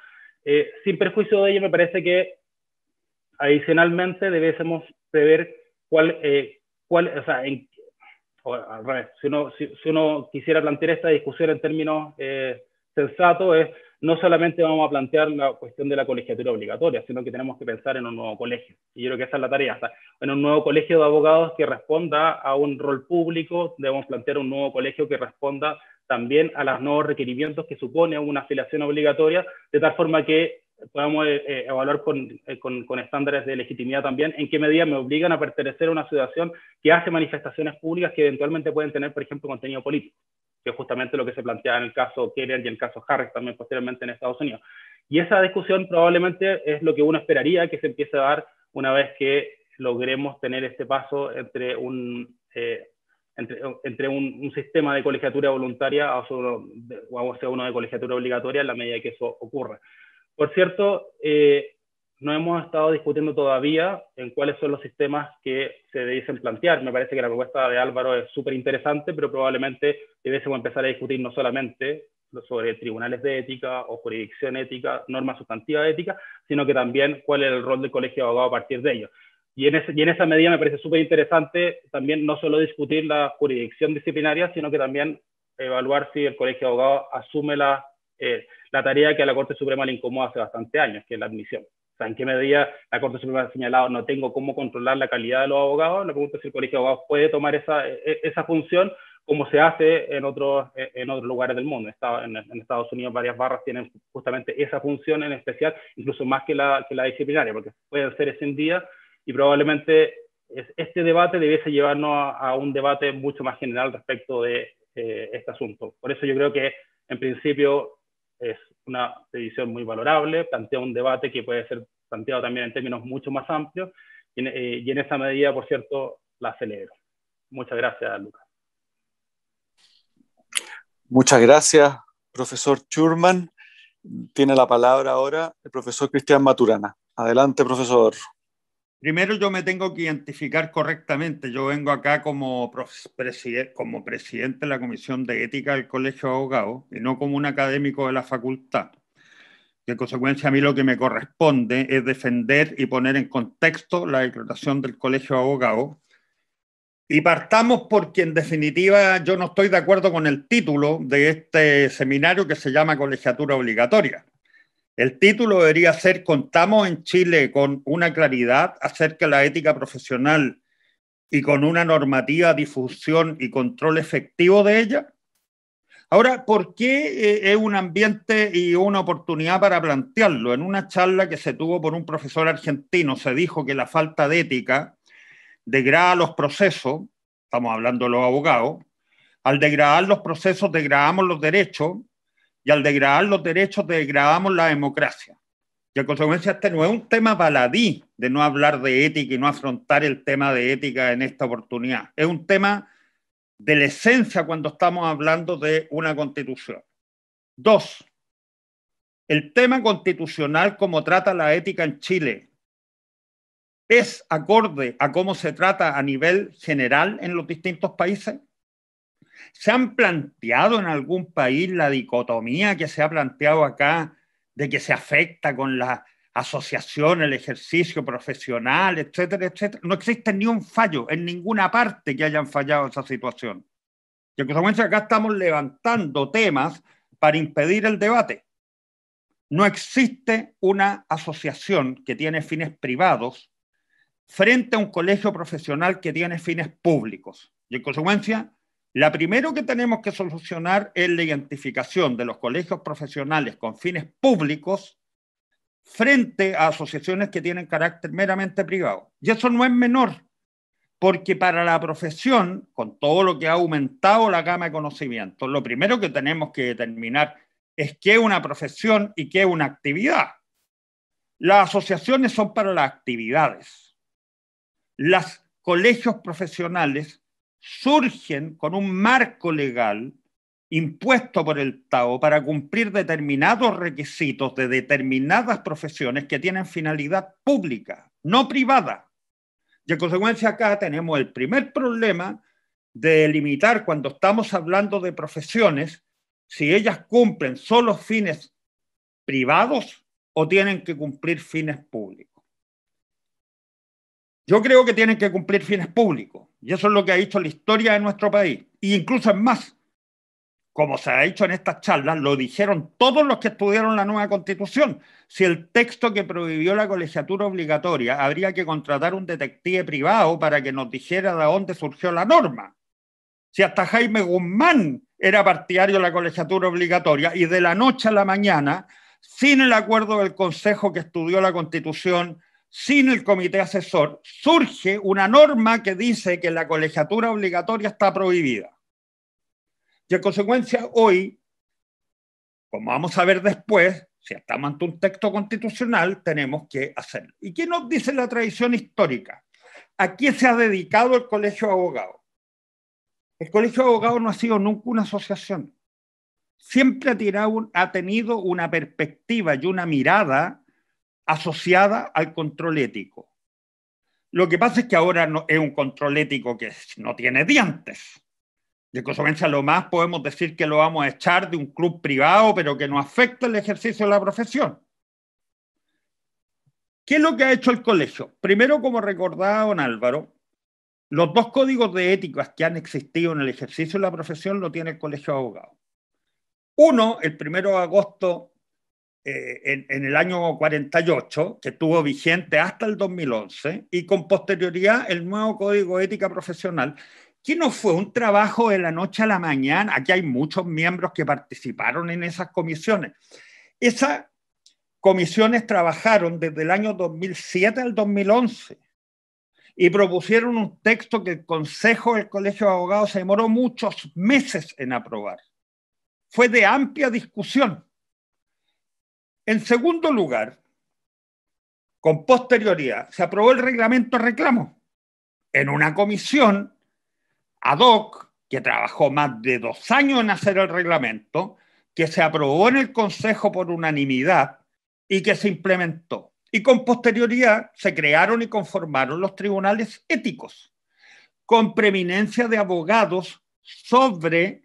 Eh, sin perjuicio de ello, me parece que adicionalmente debésemos prever cuál, cuál o sea, en, si si uno, quisiera plantear esta discusión en términos sensato es no solamente vamos a plantear la cuestión de la colegiatura obligatoria, sino que tenemos que pensar en un nuevo colegio. Y yo creo que esa es la tarea. en un nuevo colegio de abogados que responda a un rol público, debemos plantear un nuevo colegio que responda también a los nuevos requerimientos que supone una afiliación obligatoria, de tal forma que podamos eh, eh, evaluar eh, con, con, estándares de legitimidad también en qué medida me obligan a pertenecer a una asociación que hace manifestaciones públicas que eventualmente pueden tener, por ejemplo, contenido político que es justamente lo que se planteaba en el caso Keller y en el caso Harris también posteriormente en Estados Unidos. Y esa discusión probablemente es lo que uno esperaría que se empiece a dar una vez que logremos tener este paso entre un, eh, entre, un, sistema de colegiatura voluntaria o sea uno de colegiatura obligatoria en la medida que eso ocurra. Por cierto, eh, no hemos estado discutiendo todavía en cuáles son los sistemas que se dicen plantear. Me parece que la propuesta de Álvaro es súper interesante, pero probablemente debemos empezar a discutir no solamente sobre tribunales de ética o jurisdicción ética, normas sustantivas ética, sino que también cuál es el rol del colegio de abogados a partir de ello. Y en, esa medida me parece súper interesante también no solo discutir la jurisdicción disciplinaria, sino que también evaluar si el colegio de abogados asume la, eh, la tarea que a la Corte Suprema le incomoda hace bastante años, que es la admisión. O sea, ¿en qué medida la Corte Suprema ha señalado no tengo cómo controlar la calidad de los abogados? La pregunta es si el Colegio de Abogados puede tomar esa, e, e, esa función como se hace en otros, e, en otros lugares del mundo. En Estados Unidos varias barras tienen justamente esa función en especial, incluso más que la, que la disciplinaria, porque pueden ser día y probablemente este debate debiese llevarnos a, un debate mucho más general respecto de eh, este asunto. Por eso yo creo que en principio es una edición muy valorable, plantea un debate que puede ser planteado también en términos mucho más amplios y en, eh, y en esa medida, por cierto, la celebro. Muchas gracias, Lucas. Muchas gracias, profesor Churman. Tiene la palabra ahora el profesor Cristian Maturana. Adelante, profesor. Primero yo me tengo que identificar correctamente. Yo vengo acá como, como presidente de la Comisión de Ética del Colegio de Abogados y no como un académico de la facultad. En consecuencia, a mí lo que me corresponde es defender y poner en contexto la declaración del Colegio de Abogados. Y partamos porque, en definitiva, yo no estoy de acuerdo con el título de este seminario que se llama Colegiatura Obligatoria. El título debería ser Contamos en Chile con una claridad acerca de la ética profesional y con una normativa, difusión y control efectivo de ella. Ahora, ¿por qué eh, es un ambiente y una oportunidad para plantearlo? En una charla que se tuvo por un profesor argentino se dijo que la falta de ética degrada los procesos, estamos hablando de los abogados, al degradar los procesos degradamos los derechos y al degradar los derechos degradamos la democracia. Y en consecuencia este no es un tema baladí de no hablar de ética y no afrontar el tema de ética en esta oportunidad. Es un tema de la esencia cuando estamos hablando de una constitución. Dos, el tema constitucional como trata la ética en Chile es acorde a cómo se trata a nivel general en los distintos países. ¿Se han planteado en algún país la dicotomía que se ha planteado acá de que se afecta con la asociación, el ejercicio profesional, etcétera, etcétera? No existe ni un fallo en ninguna parte que hayan fallado esa situación. Y en consecuencia acá estamos levantando temas para impedir el debate. No existe una asociación que tiene fines privados frente a un colegio profesional que tiene fines públicos. Y en consecuencia, la primero que tenemos que solucionar es la identificación de los colegios profesionales con fines públicos frente a asociaciones que tienen carácter meramente privado. Y eso no es menor, porque para la profesión, con todo lo que ha aumentado la gama de conocimientos, lo primero que tenemos que determinar es qué es una profesión y qué es una actividad. Las asociaciones son para las actividades. Las colegios profesionales surgen con un marco legal impuesto por el TAO para cumplir determinados requisitos de determinadas profesiones que tienen finalidad pública, no privada. Y consecuencia acá tenemos el primer problema de limitar cuando estamos hablando de profesiones si ellas cumplen solo fines privados o tienen que cumplir fines públicos. Yo creo que tienen que cumplir fines públicos, y eso es lo que ha hecho la historia de nuestro país. Y e incluso es más, como se ha dicho en estas charlas, lo dijeron todos los que estudiaron la nueva constitución. Si el texto que prohibió la colegiatura obligatoria, habría que contratar un detective privado para que nos dijera de dónde surgió la norma. Si hasta Jaime Guzmán era partidario de la colegiatura obligatoria y de la noche a la mañana, sin el acuerdo del Consejo que estudió la constitución, sin el comité asesor, surge una norma que dice que la colegiatura obligatoria está prohibida. Y en consecuencia, hoy, como vamos a ver después, si estamos ante un texto constitucional, tenemos que hacerlo. ¿Y qué nos dice la tradición histórica? ¿A qué se ha dedicado el Colegio de Abogados? El Colegio de Abogados no ha sido nunca una asociación. Siempre ha, ha tenido una perspectiva y una mirada asociada al control ético. Lo que pasa es que ahora no, es un control ético que no tiene dientes. De consecuencia, lo más podemos decir que lo vamos a echar de un club privado, pero que no afecta el ejercicio de la profesión. ¿Qué es lo que ha hecho el colegio? Primero, como recordaba don Álvaro, los dos códigos de ética que han existido en el ejercicio de la profesión lo tiene el colegio de abogados. Uno, el primero de agosto eh, en, el año 48, que estuvo vigente hasta el 2011, y con posterioridad el nuevo Código Ética Profesional, que no fue un trabajo de la noche a la mañana. Aquí hay muchos miembros que participaron en esas comisiones. Esas comisiones trabajaron desde el año 2007 al 2011 y propusieron un texto que el Consejo del Colegio de Abogados se demoró muchos meses en aprobar. Fue de amplia discusión en segundo lugar, con posterioridad, se aprobó el reglamento reclamo en una comisión ad hoc que trabajó más de dos años en hacer el reglamento, que se aprobó en el Consejo por unanimidad y que se implementó. Y con posterioridad se crearon y conformaron los tribunales éticos, con preeminencia de abogados sobre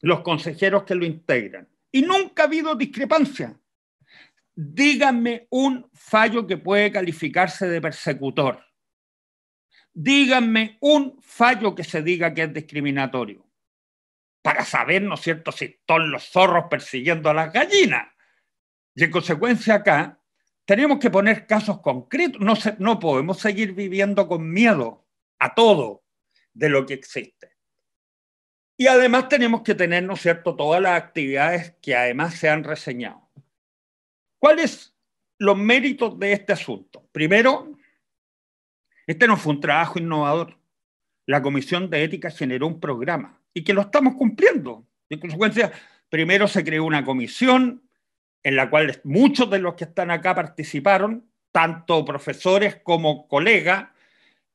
los consejeros que lo integran. Y nunca ha habido discrepancia díganme un fallo que puede calificarse de persecutor. Díganme un fallo que se diga que es discriminatorio. Para saber, ¿no es cierto?, si están los zorros persiguiendo a las gallinas. Y en consecuencia acá tenemos que poner casos concretos. No, no podemos seguir viviendo con miedo a todo de lo que existe. Y además tenemos que tener, ¿no es cierto?, todas las actividades que además se han reseñado. ¿Cuáles los méritos de este asunto? Primero, este no fue un trabajo innovador. La Comisión de Ética generó un programa y que lo estamos cumpliendo. En consecuencia, primero se creó una comisión en la cual muchos de los que están acá participaron, tanto profesores como colegas,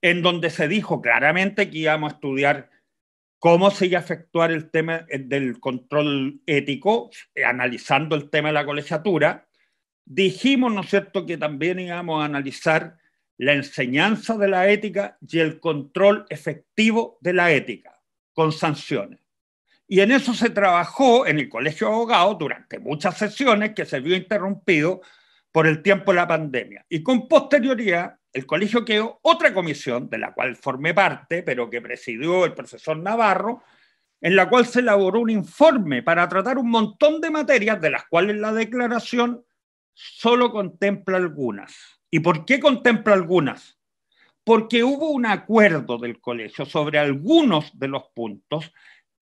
en donde se dijo claramente que íbamos a estudiar cómo se iba a efectuar el tema del control ético, analizando el tema de la colegiatura, dijimos, ¿no es cierto?, que también íbamos a analizar la enseñanza de la ética y el control efectivo de la ética, con sanciones. Y en eso se trabajó en el Colegio Abogado durante muchas sesiones que se vio interrumpido por el tiempo de la pandemia. Y con posterioridad, el colegio creó otra comisión, de la cual formé parte, pero que presidió el profesor Navarro, en la cual se elaboró un informe para tratar un montón de materias, de las cuales la declaración solo contempla algunas. ¿Y por qué contempla algunas? Porque hubo un acuerdo del colegio sobre algunos de los puntos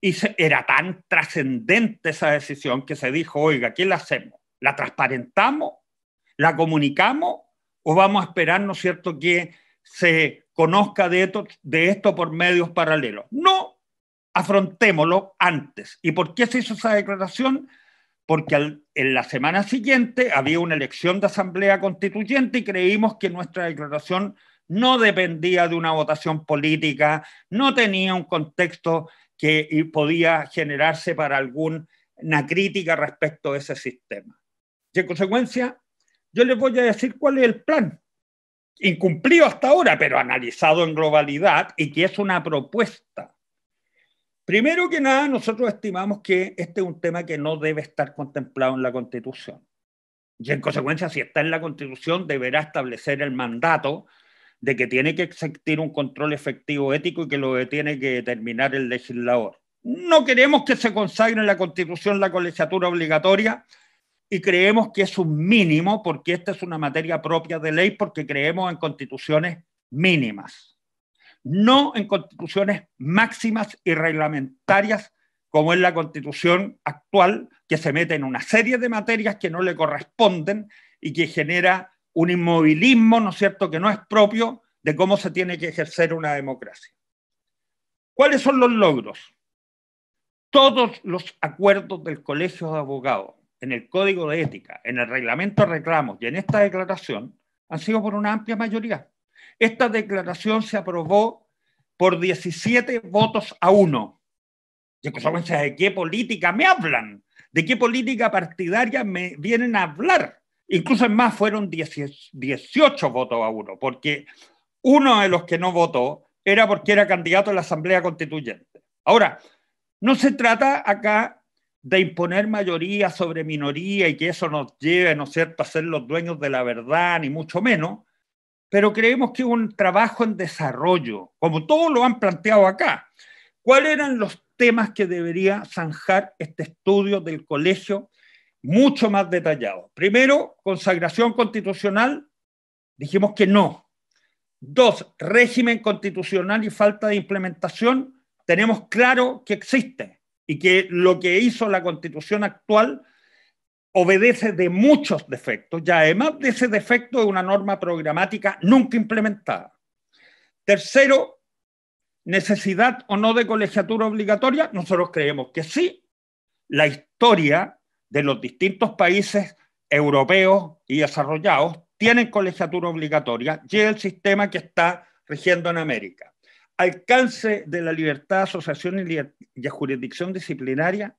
y era tan trascendente esa decisión que se dijo, oiga, ¿qué la hacemos? ¿La transparentamos? ¿La comunicamos? ¿O vamos a esperar, no es cierto, que se conozca de de esto por medios paralelos? No, afrontémoslo antes. ¿Y por qué se hizo esa declaración? porque en la semana siguiente había una elección de asamblea constituyente y creímos que nuestra declaración no dependía de una votación política, no tenía un contexto que podía generarse para alguna crítica respecto a ese sistema. Y en consecuencia, yo les voy a decir cuál es el plan. Incumplido hasta ahora, pero analizado en globalidad y que es una propuesta Primero que nada, nosotros estimamos que este es un tema que no debe estar contemplado en la Constitución. Y en consecuencia, si está en la Constitución, deberá establecer el mandato de que tiene que existir un control efectivo ético y que lo tiene que determinar el legislador. No queremos que se consagre en la Constitución la colegiatura obligatoria y creemos que es un mínimo porque esta es una materia propia de ley porque creemos en constituciones mínimas no en constituciones máximas y reglamentarias como es la constitución actual, que se mete en una serie de materias que no le corresponden y que genera un inmovilismo, ¿no es cierto?, que no es propio de cómo se tiene que ejercer una democracia. ¿Cuáles son los logros? Todos los acuerdos del Colegio de Abogados, en el Código de Ética, en el Reglamento de Reclamos y en esta declaración han sido por una amplia mayoría. Esta declaración se aprobó por 17 votos a uno. ¿De qué política me hablan? ¿De qué política partidaria me vienen a hablar? Incluso más, fueron 18 votos a uno, porque uno de los que no votó era porque era candidato a la Asamblea Constituyente. Ahora, no se trata acá de imponer mayoría sobre minoría y que eso nos lleve, ¿no es cierto?, a ser los dueños de la verdad, ni mucho menos, pero creemos que es un trabajo en desarrollo, como todos lo han planteado acá. ¿Cuáles eran los temas que debería zanjar este estudio del colegio mucho más detallado? Primero, consagración constitucional. Dijimos que no. Dos, régimen constitucional y falta de implementación. Tenemos claro que existe y que lo que hizo la constitución actual obedece de muchos defectos y además de ese defecto de una norma programática nunca implementada. Tercero, necesidad o no de colegiatura obligatoria. Nosotros creemos que sí. La historia de los distintos países europeos y desarrollados tienen colegiatura obligatoria y el sistema que está rigiendo en América. Alcance de la libertad, asociación y, y jurisdicción disciplinaria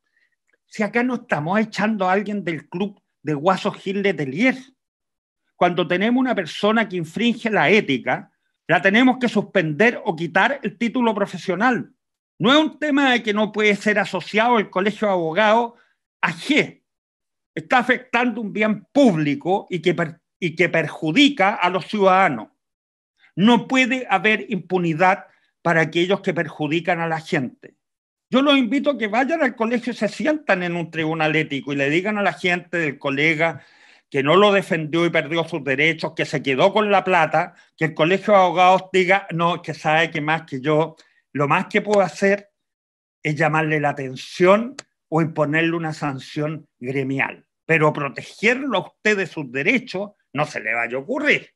si acá no estamos echando a alguien del club de Guaso Gil de Telier. Cuando tenemos una persona que infringe la ética, la tenemos que suspender o quitar el título profesional. No es un tema de que no puede ser asociado el colegio de abogados a G. Está afectando un bien público y que, y que perjudica a los ciudadanos. No puede haber impunidad para aquellos que perjudican a la gente. Yo los invito a que vayan al colegio y se sientan en un tribunal ético y le digan a la gente del colega que no lo defendió y perdió sus derechos, que se quedó con la plata, que el colegio de abogados diga, no, que sabe que más que yo, lo más que puedo hacer es llamarle la atención o imponerle una sanción gremial. Pero protegerlo a usted de sus derechos no se le vaya a ocurrir.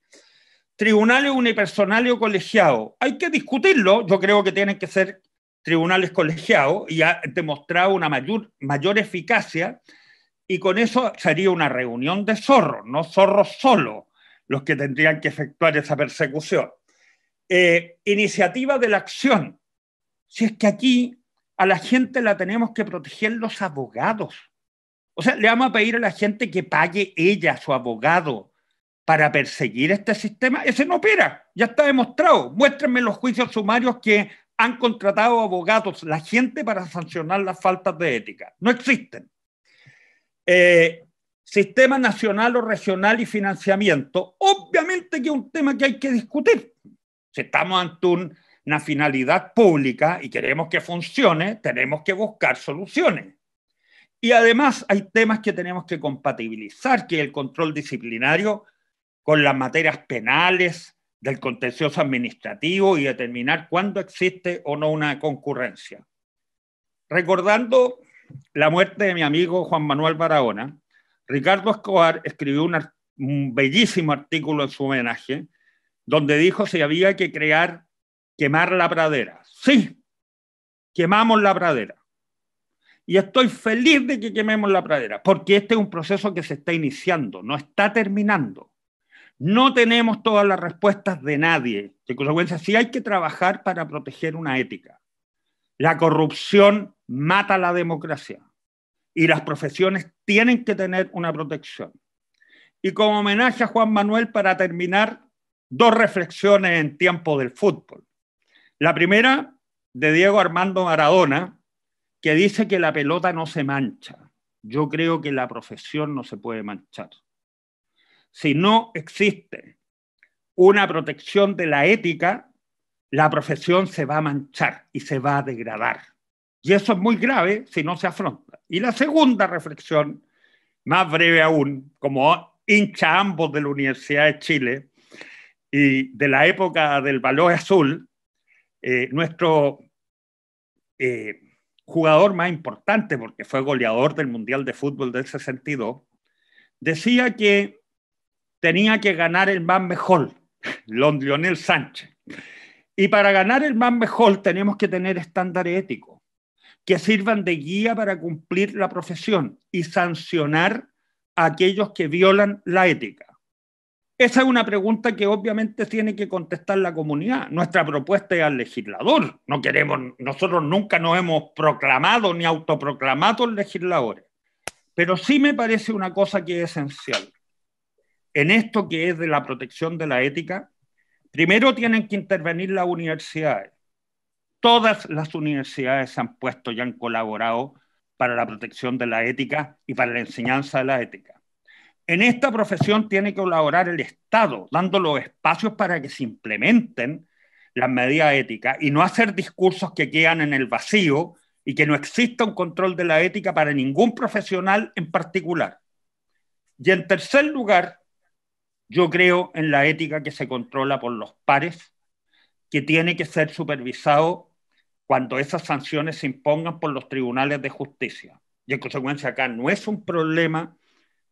Tribunales unipersonales o colegiados, hay que discutirlo, yo creo que tienen que ser tribunales colegiados y ha demostrado una mayor, mayor eficacia y con eso sería una reunión de zorros, no zorros solo los que tendrían que efectuar esa persecución. Eh, iniciativa de la acción. Si es que aquí a la gente la tenemos que proteger los abogados. O sea, le vamos a pedir a la gente que pague ella, su abogado, para perseguir este sistema. Ese no opera, ya está demostrado. Muéstrenme los juicios sumarios que han contratado abogados, la gente, para sancionar las faltas de ética. No existen. Eh, sistema nacional o regional y financiamiento, obviamente que es un tema que hay que discutir. Si estamos ante una finalidad pública y queremos que funcione, tenemos que buscar soluciones. Y además hay temas que tenemos que compatibilizar, que es el control disciplinario con las materias penales, del contencioso administrativo y determinar cuándo existe o no una concurrencia. Recordando la muerte de mi amigo Juan Manuel Barahona, Ricardo Escobar escribió un, bellísimo artículo en su homenaje, donde dijo si había que crear, quemar la pradera. Sí, quemamos la pradera. Y estoy feliz de que quememos la pradera, porque este es un proceso que se está iniciando, no está terminando. No tenemos todas las respuestas de nadie. De consecuencia, sí hay que trabajar para proteger una ética. La corrupción mata la democracia y las profesiones tienen que tener una protección. Y como homenaje a Juan Manuel, para terminar, dos reflexiones en tiempo del fútbol. La primera, de Diego Armando Maradona, que dice que la pelota no se mancha. Yo creo que la profesión no se puede manchar si no existe una protección de la ética, la profesión se va a manchar y se va a degradar. Y eso es muy grave si no se afronta. Y la segunda reflexión, más breve aún, como hincha ambos de la Universidad de Chile y de la época del balón azul, eh, nuestro eh, jugador más importante, porque fue goleador del Mundial de Fútbol del sentido, decía que tenía que ganar el más mejor, Lionel Sánchez. Y para ganar el más mejor tenemos que tener estándares éticos que sirvan de guía para cumplir la profesión y sancionar a aquellos que violan la ética. Esa es una pregunta que obviamente tiene que contestar la comunidad. Nuestra propuesta es al legislador. No queremos, nosotros nunca nos hemos proclamado ni autoproclamado legisladores. Pero sí me parece una cosa que es esencial en esto que es de la protección de la ética, primero tienen que intervenir las universidades. Todas las universidades se han puesto y han colaborado para la protección de la ética y para la enseñanza de la ética. En esta profesión tiene que colaborar el Estado, dando los espacios para que se implementen las medidas éticas y no hacer discursos que quedan en el vacío y que no exista un control de la ética para ningún profesional en particular. Y en tercer lugar, yo creo en la ética que se controla por los pares, que tiene que ser supervisado cuando esas sanciones se impongan por los tribunales de justicia. Y en consecuencia acá no es un problema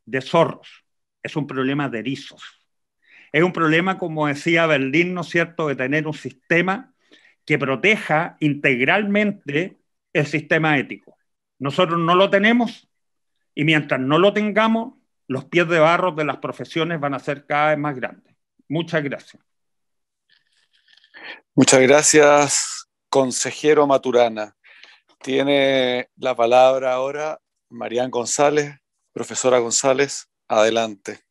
de zorros, es un problema de erizos. Es un problema, como decía Berlín, ¿no es cierto?, de tener un sistema que proteja integralmente el sistema ético. Nosotros no lo tenemos y mientras no lo tengamos, los pies de barro de las profesiones van a ser cada vez más grandes. Muchas gracias. Muchas gracias, consejero Maturana. Tiene la palabra ahora Marían González, profesora González, adelante.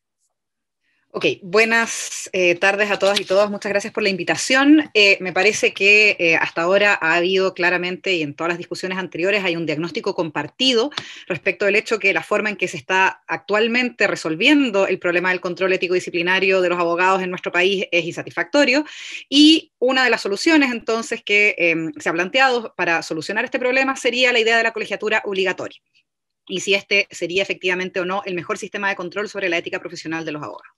Ok, buenas eh, tardes a todas y todos. Muchas gracias por la invitación. Eh, me parece que eh, hasta ahora ha habido claramente y en todas las discusiones anteriores hay un diagnóstico compartido respecto del hecho que la forma en que se está actualmente resolviendo el problema del control ético disciplinario de los abogados en nuestro país es insatisfactorio y una de las soluciones entonces que em, se ha planteado para solucionar este problema sería la idea de la colegiatura obligatoria y si este sería efectivamente o no el mejor sistema de control sobre la ética profesional de los abogados.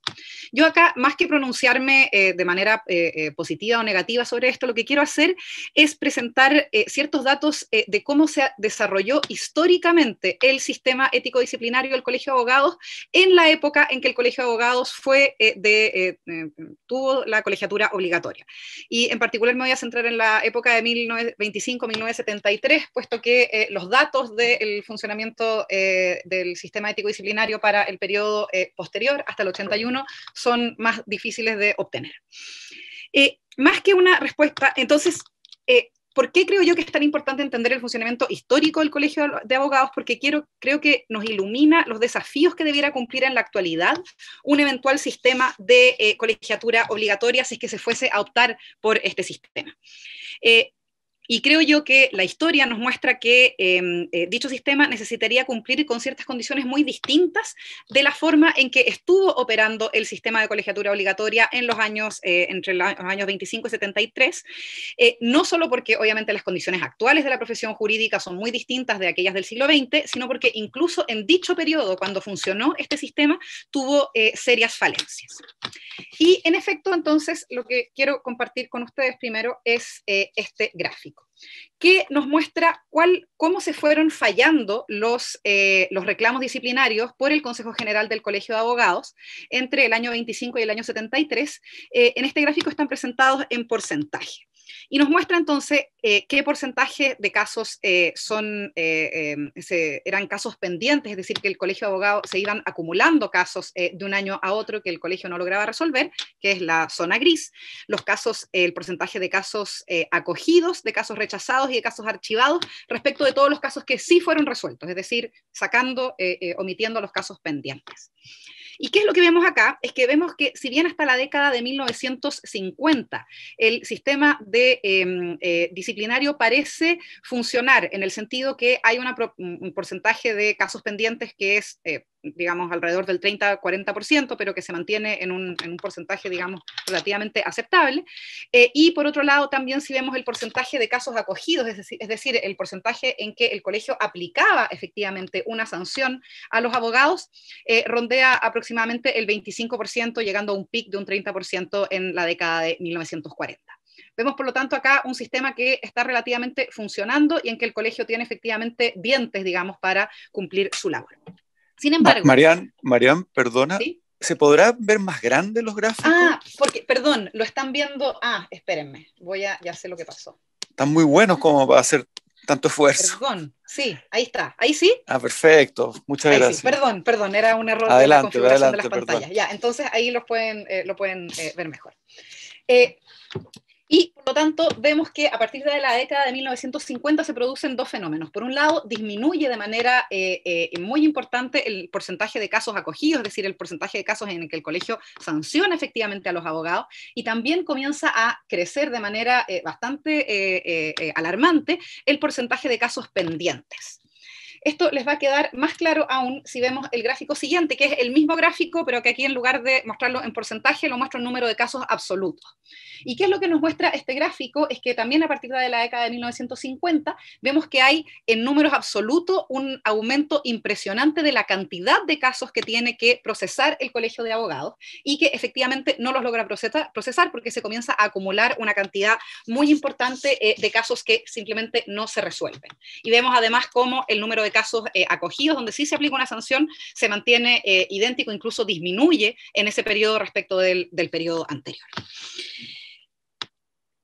Yo acá, más que pronunciarme eh, de manera eh, eh, positiva o negativa sobre esto, lo que quiero hacer es presentar ciertos datos de cómo se desarrolló históricamente el sistema ético disciplinario del Colegio de Abogados en la época en que el Colegio de Abogados tuvo la colegiatura obligatoria. Y en particular me voy a centrar en la época de 1925-1973, puesto que los datos del funcionamiento del sistema ético disciplinario para el periodo posterior hasta el 81 son más difíciles de obtener. Eh, más que una respuesta, entonces, eh, ¿por qué creo yo que es tan importante entender el funcionamiento histórico del Colegio de Abogados? Porque quiero, creo que nos ilumina los desafíos que debiera cumplir en la actualidad un eventual sistema de eh, colegiatura obligatoria si es que se fuese a optar por este sistema. Y creo yo que la historia nos muestra que em, eh, dicho sistema necesitaría cumplir con ciertas condiciones muy distintas de la forma en que estuvo operando el sistema de colegiatura obligatoria en los años, eh, entre los años 25 y 73, eh, no solo porque obviamente las condiciones actuales de la profesión jurídica son muy distintas de aquellas del siglo XX, sino porque incluso en dicho periodo, cuando funcionó este sistema, tuvo serias falencias. Y en efecto, entonces, lo que quiero compartir con ustedes primero es este gráfico que nos muestra cómo se fueron fallando eh, los, reclamos disciplinarios por el Consejo General del Colegio de Abogados entre el año 25 y el año 73. Eh, en este gráfico están presentados en porcentaje. Y nos muestra entonces eh, qué porcentaje de casos eh, son, eh, em, eran casos pendientes, es decir, que el colegio de abogados se iban acumulando casos de un año a otro que el colegio no lograba resolver, que es la zona gris, los casos, el porcentaje de casos acogidos, de casos rechazados y de casos archivados respecto de todos los casos que sí fueron resueltos, es decir, sacando, omitiendo los casos pendientes. ¿Y qué es lo que vemos acá? Es que vemos que si bien hasta la década de 1950 el sistema de, em, eh, disciplinario parece funcionar en el sentido que hay un porcentaje de casos pendientes que es eh, digamos, alrededor del 30-40%, pero que se mantiene en un, en un porcentaje, digamos, relativamente aceptable. Eh, y por otro lado, también si vemos el porcentaje de casos acogidos, es decir, es decir, el porcentaje en que el colegio aplicaba efectivamente una sanción a los abogados, eh, rondea aproximadamente el 25%, llegando a un pic de un 30% en la década de 1940. Vemos, por lo tanto, acá un sistema que está relativamente funcionando y en que el colegio tiene efectivamente dientes, digamos, para cumplir su labor. Sin embargo. Marian, Marian, perdona. ¿Se podrá ver más grande los gráficos? Ah, porque, perdón, lo están viendo. Ah, espérenme, voy a, ya sé lo que pasó. Están muy buenos como para hacer tanto esfuerzo. Perdón, sí, ahí está, ahí sí. Ah, perfecto, muchas gracias. Perdón, perdón, era un error adelante, de la configuración adelante, de las pantallas. Ya, entonces ahí los pueden, eh, lo pueden eh, ver mejor. Eh, y por lo tanto, vemos que a partir de la década de 1950 se producen dos fenómenos. Por un lado, disminuye de manera eh, eh, muy importante el porcentaje de casos acogidos, es decir, el porcentaje de casos en el que el colegio sanciona efectivamente a los abogados, y también comienza a crecer de manera eh, bastante alarmante el porcentaje de casos pendientes. Esto les va a quedar más claro aún si vemos el gráfico siguiente, que es el mismo gráfico, pero que aquí en lugar de mostrarlo en porcentaje, lo muestra en número de casos absolutos. ¿Y qué es lo que nos muestra este gráfico? Es que también a partir de la década de 1950 vemos que hay en números absolutos un aumento impresionante de la cantidad de casos que tiene que procesar el Colegio de Abogados y que efectivamente no los logra procesar porque se comienza a acumular una cantidad muy importante eh, de casos que simplemente no se resuelven. Y vemos además cómo el número de casos eh, acogidos donde sí se aplica una sanción se mantiene eh, idéntico, incluso disminuye en ese periodo respecto del, periodo anterior.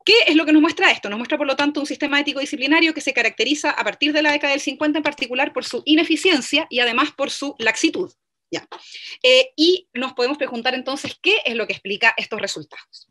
¿Qué es lo que nos muestra esto? Nos muestra, por lo tanto, un sistema ético disciplinario que se caracteriza a partir de la década del 50 en particular por su ineficiencia y además por su laxitud. Eh, y nos podemos preguntar entonces qué es lo que explica estos resultados.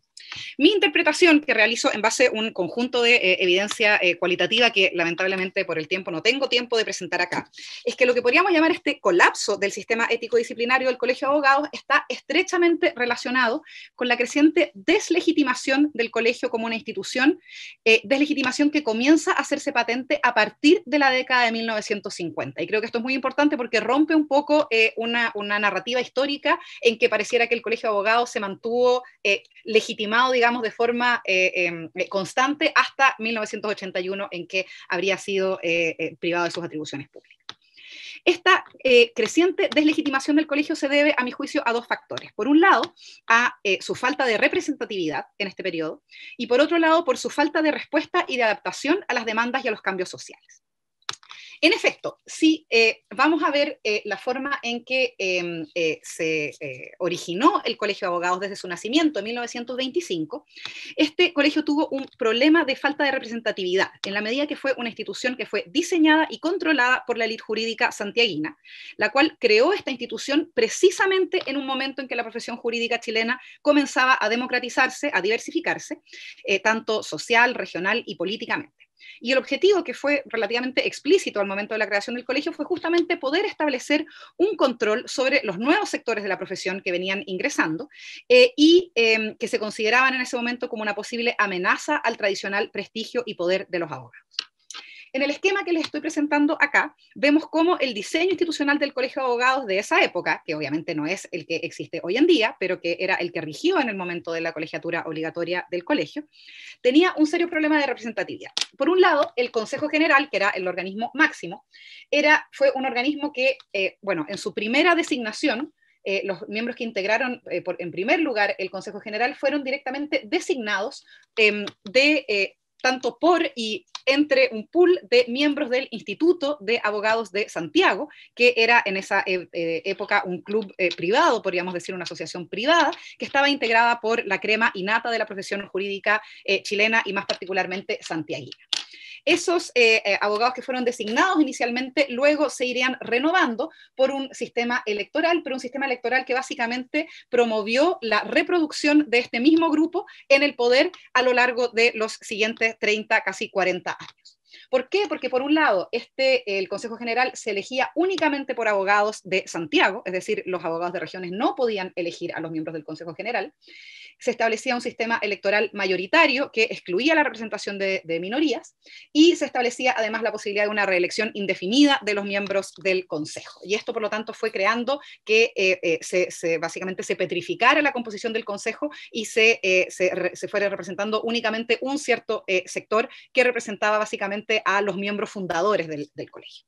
Mi interpretación que realizo en base a un conjunto de eh, evidencia eh, cualitativa que lamentablemente por el tiempo no tengo tiempo de presentar acá, es que lo que podríamos llamar este colapso del sistema ético-disciplinario del Colegio de Abogados está estrechamente relacionado con la creciente deslegitimación del colegio como una institución, eh, deslegitimación que comienza a hacerse patente a partir de la década de 1950. Y creo que esto es muy importante porque rompe un poco una, narrativa histórica en que pareciera que el Colegio de Abogados se mantuvo legitimado, digamos, de forma eh, em, eh, constante hasta 1981, en que habría sido eh, privado de sus atribuciones públicas. Esta creciente deslegitimación del colegio se debe, a mi juicio, a dos factores. Por un lado, a su falta de representatividad en este periodo, y por otro lado, por su falta de respuesta y de adaptación a las demandas y a los cambios sociales. En efecto, si eh, vamos a ver eh, la forma en que em, eh, se originó el Colegio de Abogados desde su nacimiento en 1925. Este colegio tuvo un problema de falta de representatividad, en la medida que fue una institución que fue diseñada y controlada por la élite jurídica santiaguina, la cual creó esta institución precisamente en un momento en que la profesión jurídica chilena comenzaba a democratizarse, a diversificarse, tanto social, regional y políticamente. Y el objetivo, que fue relativamente explícito al momento de la creación del colegio, fue justamente poder establecer un control sobre los nuevos sectores de la profesión que venían ingresando eh, y em, que se consideraban en ese momento como una posible amenaza al tradicional prestigio y poder de los abogados. En el esquema que les estoy presentando acá, vemos cómo el diseño institucional del Colegio de Abogados de esa época, que obviamente no es el que existe hoy en día, pero que era el que rigió en el momento de la colegiatura obligatoria del colegio, tenía un serio problema de representatividad. Por un lado, el Consejo General, que era el organismo máximo, era, fue un organismo que, eh, bueno, en su primera designación, eh, los miembros que integraron eh, en primer lugar el Consejo General fueron directamente designados em, de tanto por y entre un pool de miembros del Instituto de Abogados de Santiago, que era en esa eh, eh, época un club eh, privado, podríamos decir una asociación privada, que estaba integrada por la crema innata de la profesión jurídica chilena y más particularmente santiaguina. Esos eh, eh, abogados que fueron designados inicialmente luego se irían renovando por un sistema electoral, pero un sistema electoral que básicamente promovió la reproducción de este mismo grupo en el poder a lo largo de los siguientes 30, casi 40 años. ¿Por qué? Porque por un lado, este, el Consejo General se elegía únicamente por abogados de Santiago, es decir, los abogados de regiones no podían elegir a los miembros del Consejo General, se establecía un sistema electoral mayoritario que excluía la representación de, minorías y se establecía además la posibilidad de una reelección indefinida de los miembros del Consejo. Y esto, por lo tanto, fue creando que eh, eh, se, básicamente se petrificara la composición del Consejo y se, eh, se, fuera representando únicamente un cierto sector que representaba básicamente a los miembros fundadores del, colegio.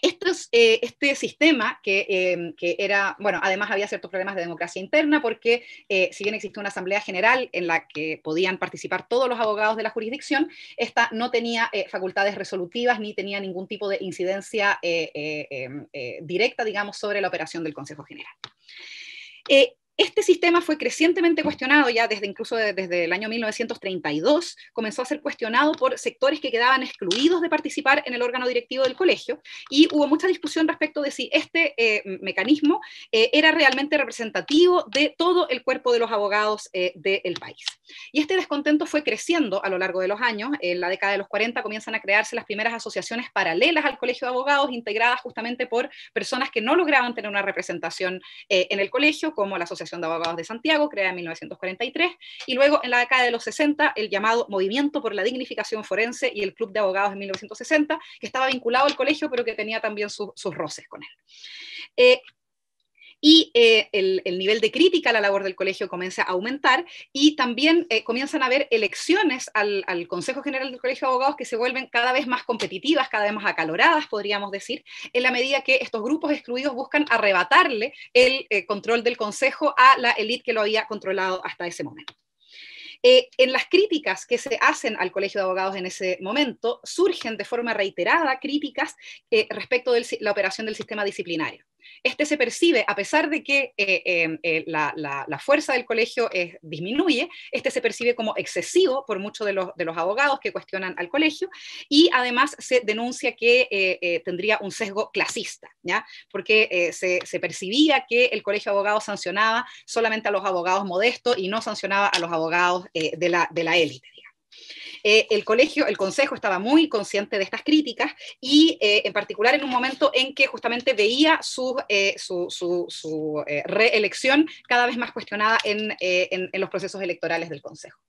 Eh, este sistema, eh, que, era, bueno, además había ciertos problemas de democracia interna, porque eh, si bien existía una asamblea general en la que podían participar todos los abogados de la jurisdicción, esta no tenía facultades resolutivas ni tenía ningún tipo de incidencia em, directa, digamos, sobre la operación del Consejo General. Este sistema fue crecientemente mm. cuestionado ya desde incluso desde el año 1932, comenzó a ser cuestionado por sectores que quedaban excluidos de participar en el órgano directivo del colegio y hubo mucha discusión respecto de si este eh, mecanismo eh, era realmente representativo de todo el cuerpo de los abogados eh, del país. Y este descontento fue creciendo a lo largo de los años. En la década de los 40 comienzan a crearse las primeras asociaciones paralelas al colegio de abogados, integradas justamente por personas que no lograban tener una representación en el colegio, como la asociación de Abogados de Santiago, creada en 1943, y luego en la década de los 60 el llamado Movimiento por la Dignificación Forense y el Club de Abogados en 1960, que estaba vinculado al colegio, pero que tenía también sus roces con él. Eh, y eh, el, nivel de crítica a la labor del colegio comienza a aumentar y también eh, comienzan a haber elecciones al, Consejo General del Colegio de Abogados que se vuelven cada vez más competitivas, cada vez más acaloradas, podríamos decir, en la medida que estos grupos excluidos buscan arrebatarle el eh, control del Consejo a la élite que lo había controlado hasta ese momento. en las críticas que se hacen al Colegio de Abogados en ese momento, surgen de forma reiterada críticas respecto de la operación del sistema disciplinario. Este se percibe, a pesar de que eh, em, eh, la, fuerza del colegio disminuye, este se percibe como excesivo por muchos de los, abogados que cuestionan al colegio y además se denuncia que eh, tendría un sesgo clasista, porque se, percibía que el colegio de abogados sancionaba solamente a los abogados modestos y no sancionaba a los abogados de la élite. Eh, el colegio, el consejo estaba muy consciente de estas críticas y eh, en particular en un momento en que justamente veía su, eh, reelección cada vez más cuestionada en, los procesos electorales del consejo.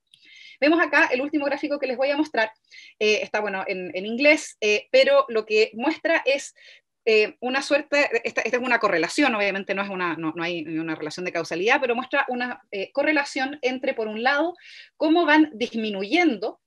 Vemos acá el último gráfico que les voy a mostrar, está bueno en, inglés, pero lo que muestra es una suerte, esta, es una correlación, obviamente no, es no hay una relación de causalidad, pero muestra una correlación entre, por un lado, cómo van disminuyendo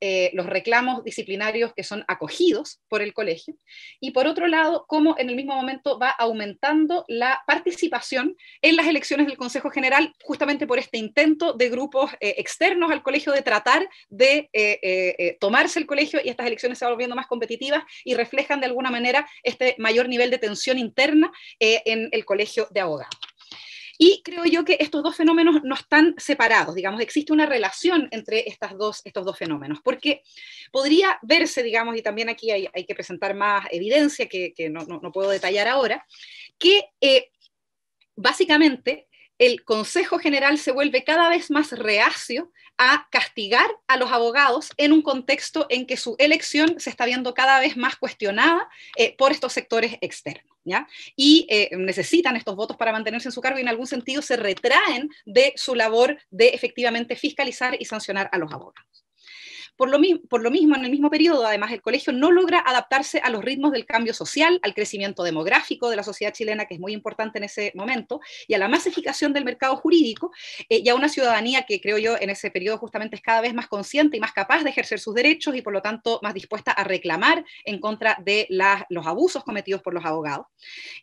eh, los reclamos disciplinarios que son acogidos por el colegio y por otro lado, cómo en el mismo momento va aumentando la participación en las elecciones del Consejo General justamente por este intento de grupos eh, externos al colegio de tratar de eh, tomarse el colegio y estas elecciones se van volviendo más competitivas y reflejan de alguna manera este mayor nivel de tensión interna en el colegio de abogados. Y creo yo que estos dos fenómenos no están separados, digamos, existe una relación entre estas dos, estos dos fenómenos, porque podría verse, digamos, y también aquí hay, que presentar más evidencia que, no, puedo detallar ahora, que eh, básicamente el Consejo General se vuelve cada vez más reacio a castigar a los abogados en un contexto en que su elección se está viendo cada vez más cuestionada eh, por estos sectores externos. Y eh, necesitan estos votos para mantenerse en su cargo y en algún sentido se retraen de su labor de efectivamente fiscalizar y sancionar a los abogados. Por lo, por lo, mismo, en el mismo periodo, además, el colegio no logra adaptarse a los ritmos del cambio social, al crecimiento demográfico de la sociedad chilena, que es muy importante en ese momento, y a la masificación del mercado jurídico, eh, y a una ciudadanía que, creo yo, en ese periodo justamente es cada vez más consciente y más capaz de ejercer sus derechos y, por lo tanto, más dispuesta a reclamar en contra de los abusos cometidos por los abogados.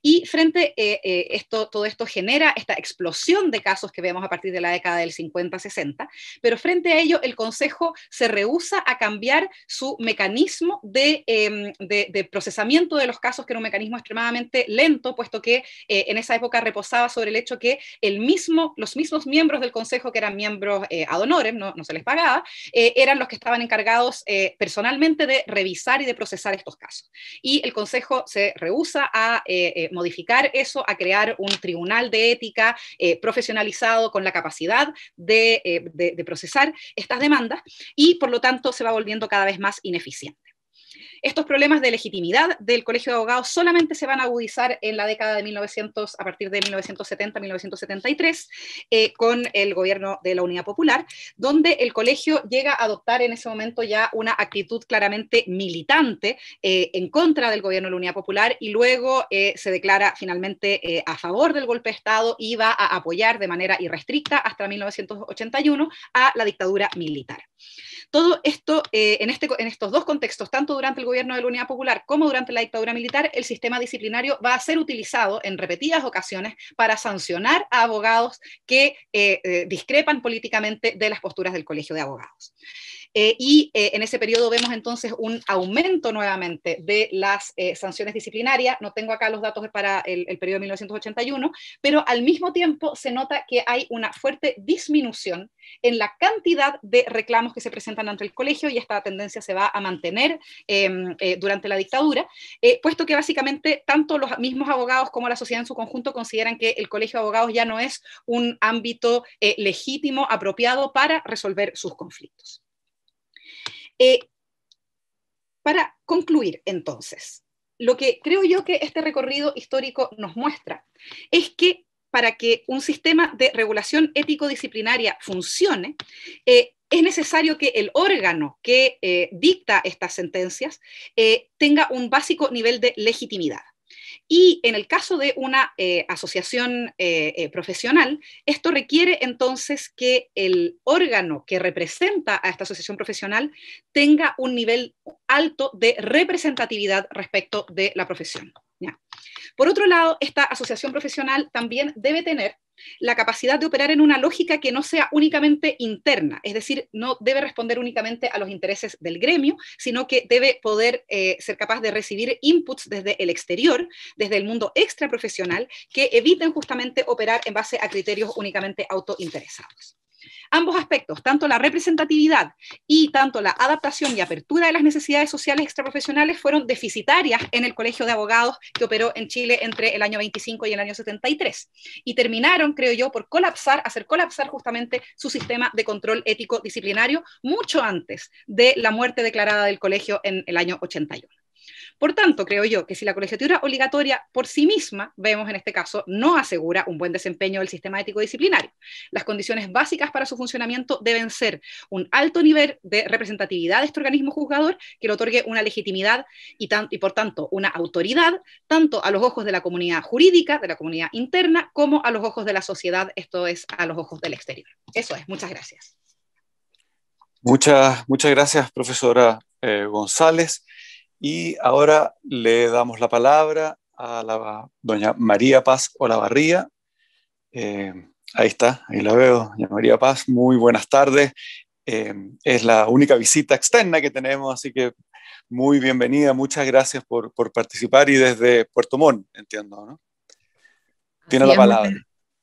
Y frente eh, eh, esto, todo esto genera esta explosión de casos que vemos a partir de la década del 50-60, pero frente a ello el Consejo se rehúsa a cambiar su mecanismo em, de, procesamiento de los casos, que era un mecanismo extremadamente lento, puesto que eh, en esa época reposaba sobre el hecho que el mismo, los mismos miembros del Consejo, que eran miembros eh, ad honorem, no, se les pagaba, eh, eran los que estaban encargados personalmente de revisar y de procesar estos casos. Y el Consejo se rehúsa a modificar eso, a crear un tribunal de ética profesionalizado con la capacidad de, de procesar estas demandas y por lo tanto se va volviendo cada vez más ineficiente. Estos problemas de legitimidad del Colegio de Abogados solamente se van a agudizar en la década de 1900, a partir de 1970-1973, eh, con el gobierno de la Unidad Popular, donde el colegio llega a adoptar en ese momento ya una actitud claramente militante eh, en contra del gobierno de la Unidad Popular y luego eh, se declara finalmente a favor del golpe de Estado y va a apoyar de manera irrestricta hasta 1981 a la dictadura militar. Todo esto en, este, en estos dos contextos, tanto durante el gobierno de la Unidad Popular como durante la dictadura militar, el sistema disciplinario va a ser utilizado en repetidas ocasiones para sancionar a abogados que eh, eh, discrepan políticamente de las posturas del Colegio de Abogados. Eh, y eh, en ese periodo vemos entonces un aumento nuevamente de las eh, sanciones disciplinarias. No tengo acá los datos para el, periodo de 1981, pero al mismo tiempo se nota que hay una fuerte disminución en la cantidad de reclamos que se presentan ante el colegio y esta tendencia se va a mantener em, durante la dictadura, puesto que básicamente tanto los mismos abogados como la sociedad en su conjunto consideran que el colegio de abogados ya no es un ámbito legítimo, apropiado para resolver sus conflictos. Eh, para concluir, entonces, lo que creo yo que este recorrido histórico nos muestra es que para que un sistema de regulación ético-disciplinaria funcione, eh, es necesario que el órgano que eh, dicta estas sentencias tenga un básico nivel de legitimidad. Y en el caso de una eh, asociación eh, eh, profesional, esto requiere entonces que el órgano que representa a esta asociación profesional tenga un nivel alto de representatividad respecto de la profesión. Por otro lado, esta asociación profesional también debe tener la capacidad de operar en una lógica que no sea únicamente interna, es decir, no debe responder únicamente a los intereses del gremio, sino que debe poder eh, ser capaz de recibir inputs desde el exterior, desde el mundo extraprofesional, que eviten justamente operar en base a criterios únicamente autointeresados. Ambos aspectos, tanto la representatividad y tanto la adaptación y apertura de las necesidades sociales extraprofesionales, fueron deficitarias en el Colegio de Abogados que operó en Chile entre el año 25 y el año 73. Y terminaron, creo yo, por colapsar, hacer colapsar justamente su sistema de control ético disciplinario mucho antes de la muerte declarada del colegio en el año 81. Por tanto, creo yo que si la colegiatura obligatoria por sí misma, vemos en este caso, no asegura un buen desempeño del sistema ético disciplinario, las condiciones básicas para su funcionamiento deben ser un alto nivel de representatividad de este organismo juzgador que le otorgue una legitimidad y, por tanto una autoridad, tanto a los ojos de la comunidad jurídica, de la comunidad interna, como a los ojos de la sociedad, esto es, a los ojos del exterior. Eso es, muchas gracias. Muchas, muchas gracias, profesora eh, González. Y ahora le damos la palabra a la doña María Paz Olavarría. Eh, ahí está, ahí la veo, doña María Paz, muy buenas tardes. Eh, es la única visita externa que tenemos, así que muy bienvenida, muchas gracias por, participar y desde Puerto Montt, entiendo, ¿no? Tiene la palabra.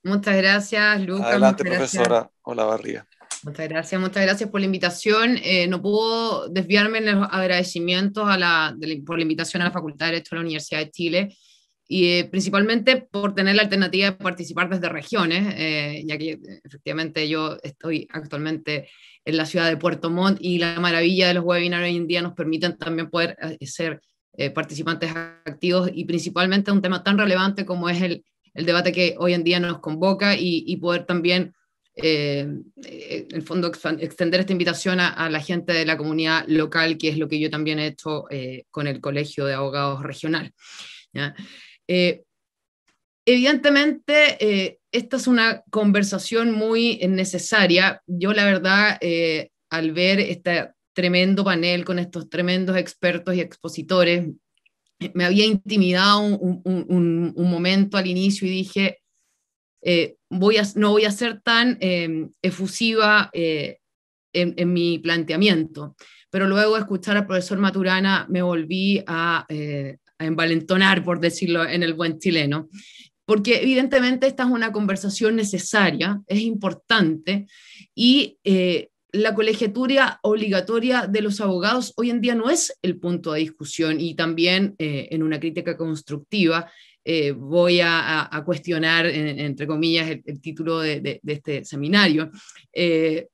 Muchas, gracias, Lucas. Adelante, profesora Olavarría. Muchas gracias, muchas gracias por la invitación. Eh, no puedo desviarme en los agradecimientos a la, por la invitación a la Facultad de Derecho de la Universidad de Chile y eh, principalmente por tener la alternativa de participar desde regiones, eh, ya que efectivamente yo estoy actualmente en la ciudad de Puerto Montt y la maravilla de los webinars hoy en día nos permiten también poder ser participantes activos y principalmente un tema tan relevante como es el, debate que hoy en día nos convoca y poder también eh, eh, en el fondo extender esta invitación a, la gente de la comunidad local, que es lo que yo también he hecho eh, con el Colegio de Abogados Regional. evidentemente, esta es una conversación muy necesaria. Yo la verdad, al ver este tremendo panel con estos tremendos expertos y expositores, me había intimidado un, un momento al inicio y dije, eh, no voy a ser tan em, efusiva eh, en, mi planteamiento. Pero luego de escuchar al profesor Maturana me volví eh, a, envalentonar, por decirlo en el buen chileno, porque evidentemente esta es una conversación necesaria, es importante y eh, la colegiatura obligatoria de los abogados hoy en día no es el punto de discusión y también en una crítica constructiva eh, voy a, cuestionar, entre comillas, el, título de, este seminario. Eh,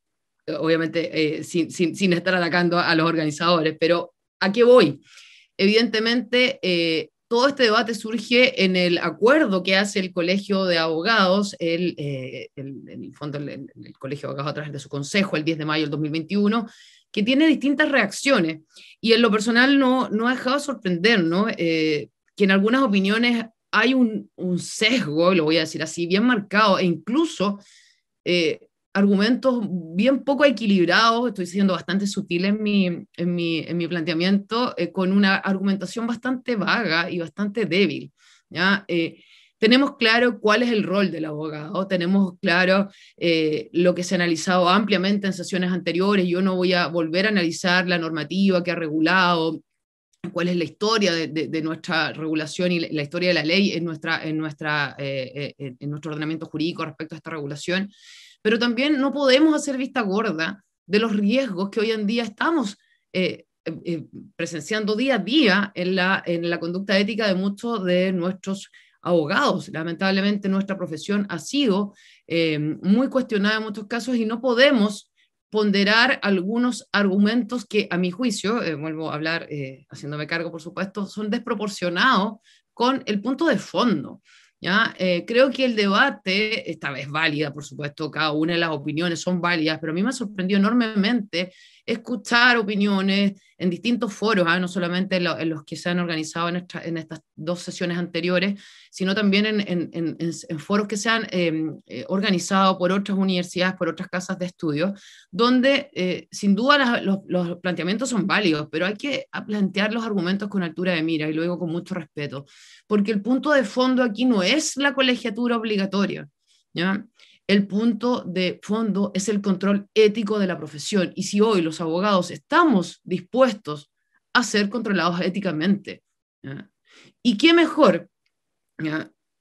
obviamente, eh, sin, estar atacando a los organizadores, pero ¿a qué voy? Evidentemente, todo este debate surge en el acuerdo que hace el Colegio de Abogados, el, el, fondo, el, Colegio de Abogados a través de su consejo, el 10 de mayo del 2021, que tiene distintas reacciones. Y en lo personal no, no ha dejado sorprender, ¿no? que en algunas opiniones hay un, sesgo, lo voy a decir así, bien marcado e incluso eh, argumentos bien poco equilibrados, estoy siendo bastante sutil en mi, en mi, planteamiento, eh, con una argumentación bastante vaga y bastante débil. ¿ya? Eh, tenemos claro cuál es el rol del abogado, tenemos claro lo que se ha analizado ampliamente en sesiones anteriores, yo no voy a volver a analizar la normativa que ha regulado cuál es la historia de, nuestra regulación y la, historia de la ley en, nuestra, en, nuestra, eh, eh, en nuestro ordenamiento jurídico respecto a esta regulación, pero también no podemos hacer vista gorda de los riesgos que hoy en día estamos eh, presenciando día a día en en la conducta ética de muchos de nuestros abogados. Lamentablemente nuestra profesión ha sido muy cuestionada en muchos casos y no podemos ponderar algunos argumentos que a mi juicio, eh, vuelvo a hablar eh, haciéndome cargo por supuesto, son desproporcionados con el punto de fondo. ¿ya? Eh, creo que el debate, esta vez válida por supuesto, cada una de las opiniones son válidas, pero a mí me sorprendió enormemente escuchar opiniones en distintos foros, ¿ah? no solamente en, los que se han organizado en, estas dos sesiones anteriores, sino también en, foros que se han em, eh, organizado por otras universidades, por otras casas de estudio, donde eh, sin duda los, planteamientos son válidos, pero hay que plantear los argumentos con altura de mira, y luego con mucho respeto, porque el punto de fondo aquí no es la colegiatura obligatoria. ¿ya? el punto de fondo es el control ético de la profesión. Y si hoy los abogados estamos dispuestos a ser controlados éticamente, ¿y qué mejor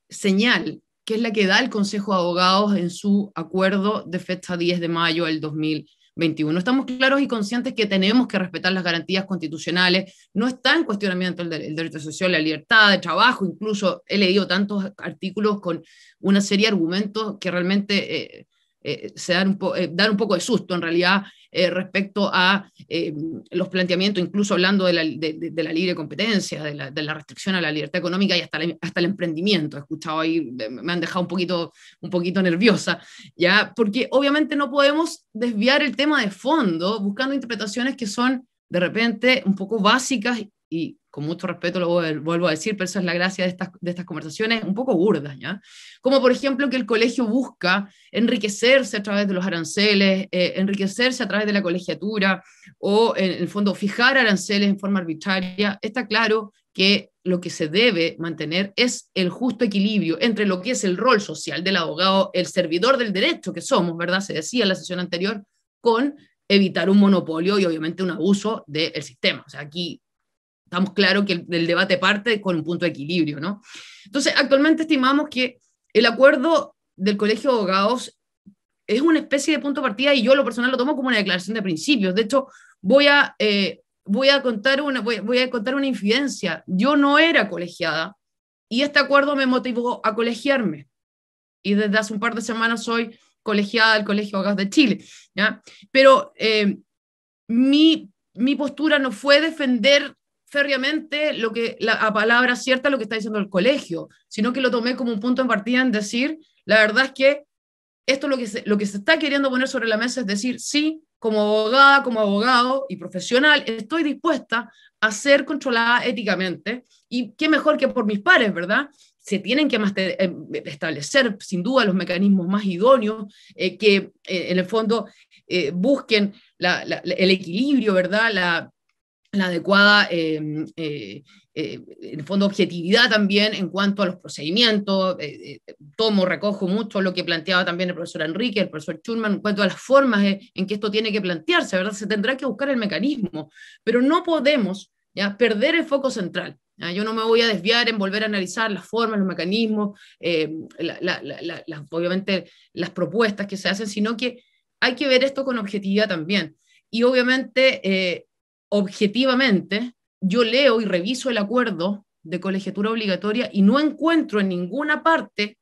señal que es la que da el Consejo de Abogados en su acuerdo de fecha 10 de mayo del 2000? 21. Estamos claros y conscientes que tenemos que respetar las garantías constitucionales. No está en cuestionamiento el, el derecho social, la libertad de trabajo. Incluso he leído tantos artículos con una serie de argumentos que realmente eh, eh, se dan un, eh, dan un poco de susto en realidad eh, respecto a eh, los planteamientos, incluso hablando de la, de, la libre competencia, de la, de la, restricción a la libertad económica y hasta, hasta el emprendimiento. He escuchado ahí, me han dejado un poquito, un poquito nerviosa, ¿ya? Porque obviamente no podemos desviar el tema de fondo buscando interpretaciones que son de repente un poco básicas y con mucho respeto lo vuelvo a decir, pero esa es la gracia de estas, de estas conversaciones un poco burdas, ¿ya? Como por ejemplo que el colegio busca enriquecerse a través de los aranceles, eh, enriquecerse a través de la colegiatura o en el fondo fijar aranceles en forma arbitraria, está claro que lo que se debe mantener es el justo equilibrio entre lo que es el rol social del abogado, el servidor del derecho que somos, ¿verdad? Se decía en la sesión anterior, con evitar un monopolio y obviamente un abuso del sistema. O sea, aquí estamos claros que el, debate parte con un punto de equilibrio, ¿no? Entonces, actualmente estimamos que el acuerdo del Colegio de Abogados es una especie de punto de partida y yo lo personal lo tomo como una declaración de principios. De hecho, voy a, eh, voy a, contar, una, voy, a contar una infidencia. Yo no era colegiada y este acuerdo me motivó a colegiarme. Y desde hace un par de semanas soy colegiada del Colegio de Abogados de Chile. Pero eh, mi, mi postura no fue defender férreamente lo que, a palabra cierta lo que está diciendo el colegio, sino que lo tomé como un punto en partida en decir, la verdad es que esto lo que se, lo que se está queriendo poner sobre la mesa es decir, sí, como abogada, como abogado y profesional, estoy dispuesta a ser controlada éticamente y qué mejor que por mis pares, ¿verdad? se tienen que eh, establecer sin duda los mecanismos más idóneos eh, que eh, en el fondo busquen el equilibrio, ¿verdad? La, la adecuada, em, eh, eh, en el fondo, objetividad también en cuanto a los procedimientos. Eh, tomo, recojo mucho lo que planteaba también el profesor Enrique, el profesor Schulman, en cuanto a las formas en que esto tiene que plantearse, ¿verdad? Se tendrá que buscar el mecanismo, pero no podemos ¿ya? perder el foco central. Yo no me voy a desviar en volver a analizar las formas, los mecanismos, em, obviamente las propuestas que se hacen, sino que hay que ver esto con objetividad también. Y obviamente objetivamente, yo leo y reviso el acuerdo de colegiatura obligatoria y no encuentro en ninguna parte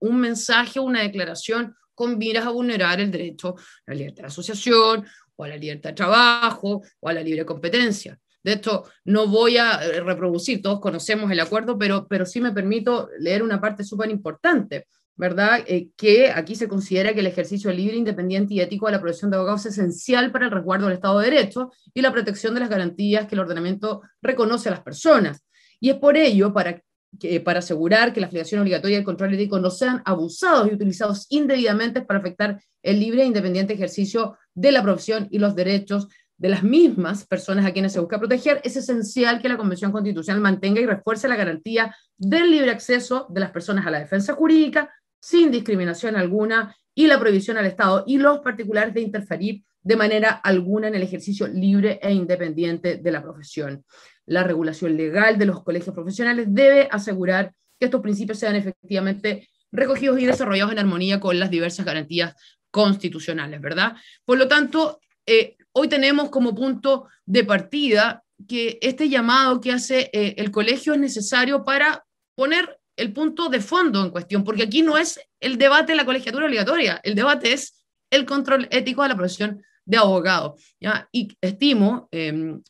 un mensaje, o una declaración con miras a vulnerar el derecho a la libertad de asociación o a la libertad de trabajo o a la libre competencia. De esto no voy a eh, reproducir, todos conocemos el acuerdo, pero, pero sí me permito leer una parte súper importante ¿verdad? Eh, que aquí se considera que el ejercicio libre, independiente y ético de la profesión de abogados es esencial para el resguardo del Estado de Derecho y la protección de las garantías que el ordenamiento reconoce a las personas. Y es por ello, para, eh, para asegurar que la afiliación obligatoria y el control ético no sean abusados y utilizados indebidamente para afectar el libre e independiente ejercicio de la profesión y los derechos de las mismas personas a quienes se busca proteger, es esencial que la Convención Constitucional mantenga y refuerce la garantía del libre acceso de las personas a la defensa jurídica, sin discriminación alguna y la prohibición al Estado y los particulares de interferir de manera alguna en el ejercicio libre e independiente de la profesión. La regulación legal de los colegios profesionales debe asegurar que estos principios sean efectivamente recogidos y desarrollados en armonía con las diversas garantías constitucionales, ¿verdad? Por lo tanto, eh, hoy tenemos como punto de partida que este llamado que hace eh, el colegio es necesario para poner el punto de fondo en cuestión, porque aquí no es el debate de la colegiatura obligatoria, el debate es el control ético de la profesión de abogado. ¿ya? Y estimo, em,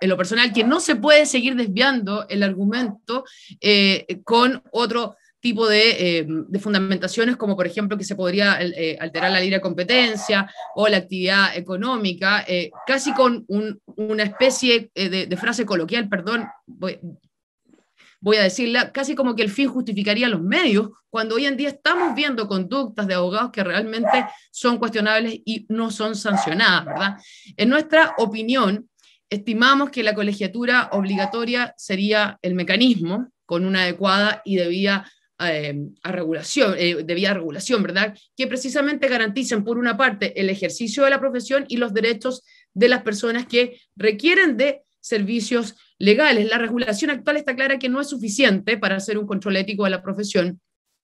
en lo personal, que no se puede seguir desviando el argumento eh, con otro tipo em, de, fundamentaciones, como por ejemplo que se podría eh, alterar la libre competencia o la actividad económica, eh, casi con una especie de, de, frase coloquial, perdón, voy a decirla, casi como que el fin justificaría los medios, cuando hoy en día estamos viendo conductas de abogados que realmente son cuestionables y no son sancionadas, ¿verdad? En nuestra opinión, estimamos que la colegiatura obligatoria sería el mecanismo con una adecuada y debida eh, regulación, eh, debida regulación, ¿verdad? Que precisamente garanticen, por una parte, el ejercicio de la profesión y los derechos de las personas que requieren de servicios legales. La regulación actual está clara que no es suficiente para hacer un control ético de la profesión.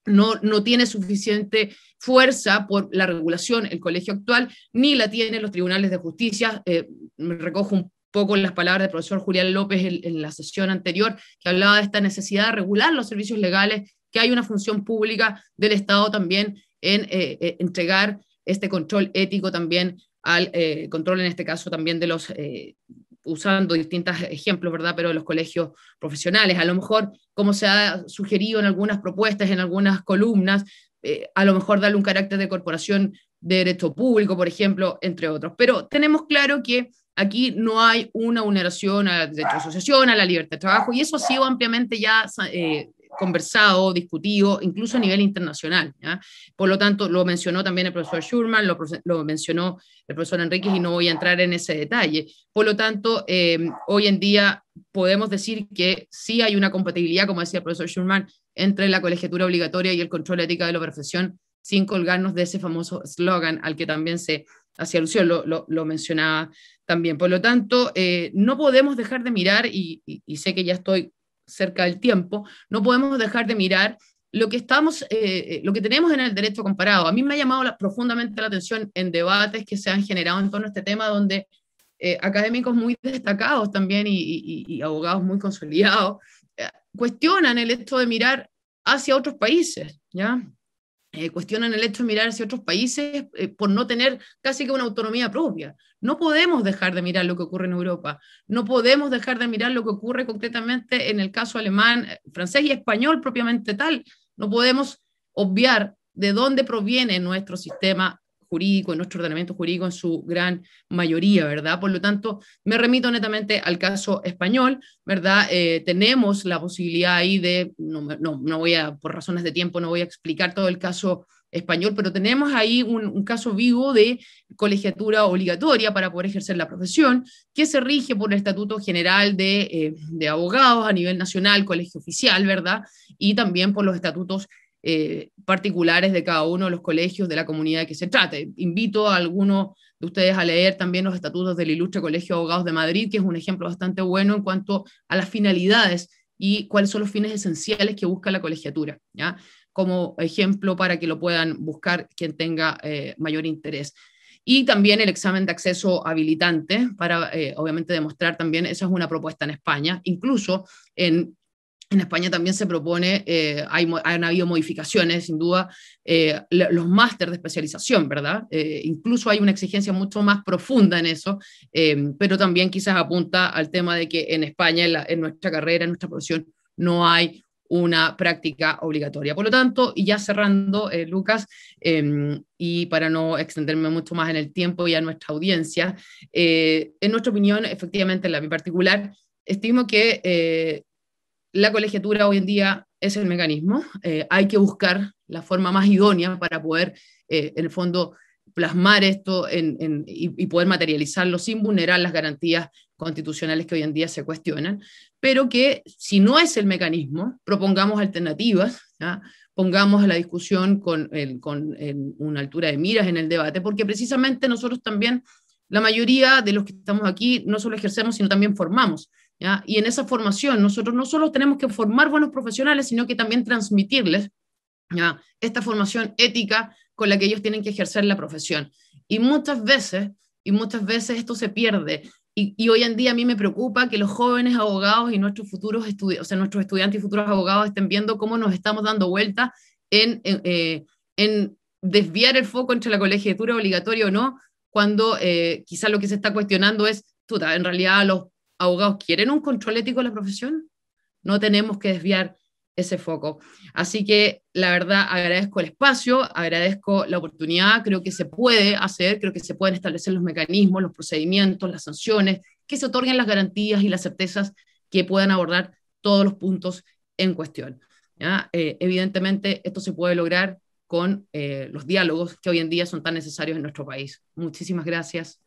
No, no tiene suficiente fuerza por la regulación el colegio actual, ni la tienen los tribunales de justicia. Eh, me recojo un poco las palabras del profesor Julián López en, la sesión anterior, que hablaba de esta necesidad de regular los servicios legales, que hay una función pública del Estado también en eh, eh, entregar este control ético también al control, en este caso también de los usando distintos ejemplos, ¿verdad? Pero los colegios profesionales, a lo mejor, como se ha sugerido en algunas propuestas, en algunas columnas, eh, a lo mejor darle un carácter de corporación de derecho público, por ejemplo, entre otros. Pero tenemos claro que aquí no hay una vulneración al derecho de asociación, a la libertad de trabajo, y eso ha sido ampliamente ya eh, conversado, discutido, incluso a nivel internacional. Por lo tanto, lo mencionó también el profesor Schurman, lo, mencionó el profesor Enríquez y no voy a entrar en ese detalle. Por lo tanto, em, hoy en día podemos decir que sí hay una compatibilidad, como decía el profesor Schurman, entre la colegiatura obligatoria y el control ético de la profesión, sin colgarnos de ese famoso slogan al que también se hacía alusión, lo, mencionaba también. Por lo tanto, eh, no podemos dejar de mirar, y sé que ya estoy cerca del tiempo, no podemos dejar de mirar lo que, estamos, eh, eh, lo que tenemos en el derecho comparado. A mí me ha llamado profundamente la atención en debates que se han generado en torno a este tema, donde eh, académicos muy destacados también y, abogados muy consolidados cuestionan el hecho de mirar hacia otros países, ¿ya? cuestionan el hecho de mirar hacia otros países por no tener casi que una autonomía propia. No podemos dejar de mirar lo que ocurre en Europa, no podemos dejar de mirar lo que ocurre concretamente en el caso alemán, eh, francés y español propiamente tal. No podemos obviar de dónde proviene nuestro sistema jurídico, nuestro ordenamiento jurídico en su gran mayoría, ¿verdad? Por lo tanto, me remito netamente al caso español, ¿verdad? Eh, tenemos la posibilidad ahí de, no, no voy a, por razones de tiempo, no voy a explicar todo el caso español, pero tenemos ahí un, caso vivo de colegiatura obligatoria para poder ejercer la profesión, que se rige por el Estatuto General de, eh, Abogados a nivel nacional, colegio oficial, ¿verdad? Y también por los estatutos eh, particulares de cada uno de los colegios de la comunidad que se trate. Invito a alguno de ustedes a leer también los estatutos del Ilustre Colegio de Abogados de Madrid, que es un ejemplo bastante bueno en cuanto a las finalidades y cuáles son los fines esenciales que busca la colegiatura. ¿ya? como ejemplo para que lo puedan buscar quien tenga eh, mayor interés. Y también el examen de acceso habilitante para, eh, obviamente, demostrar también, esa es una propuesta en España. Incluso en, España también se propone, eh, hay, han habido modificaciones, sin duda, los máster de especialización, ¿verdad? incluso hay una exigencia mucho más profunda en eso, em, pero también quizás apunta al tema de que en España, en nuestra carrera, en nuestra profesión, no hay una práctica obligatoria. Por lo tanto, y ya cerrando, eh, Lucas, em, y para no extenderme mucho más en el tiempo y a nuestra audiencia, eh, en nuestra opinión, efectivamente, en la mi particular, estimo que eh, la colegiatura hoy en día es el mecanismo. hay que buscar la forma más idónea para poder, en el fondo, plasmar esto y, y, poder materializarlo sin vulnerar las garantías constitucionales que hoy en día se cuestionan, pero que si no es el mecanismo, propongamos alternativas, pongamos pongamos la discusión con, una altura de miras en el debate, porque precisamente nosotros también, la mayoría de los que estamos aquí, no solo ejercemos, sino también formamos. Y en esa formación nosotros no solo tenemos que formar buenos profesionales, sino que también transmitirles ¿ya? esta formación ética con la que ellos tienen que ejercer la profesión. Y muchas veces y muchas veces esto se pierde y, hoy en día a mí me preocupa que los jóvenes abogados y nuestros futuros estudiantes, o sea, nuestros estudiantes y futuros abogados estén viendo cómo nos estamos dando vuelta eh, en, desviar el foco entre la colegiatura obligatoria o no, cuando eh, quizás lo que se está cuestionando es, en realidad los abogados quieren un control ético de la profesión, no tenemos que desviar ese foco. Así que la verdad agradezco el espacio, agradezco la oportunidad, creo que se puede hacer, creo que se pueden establecer los mecanismos, los procedimientos, las sanciones, que se otorguen las garantías y las certezas que puedan abordar todos los puntos en cuestión. Eh, evidentemente esto se puede lograr con eh, los diálogos que hoy en día son tan necesarios en nuestro país. Muchísimas gracias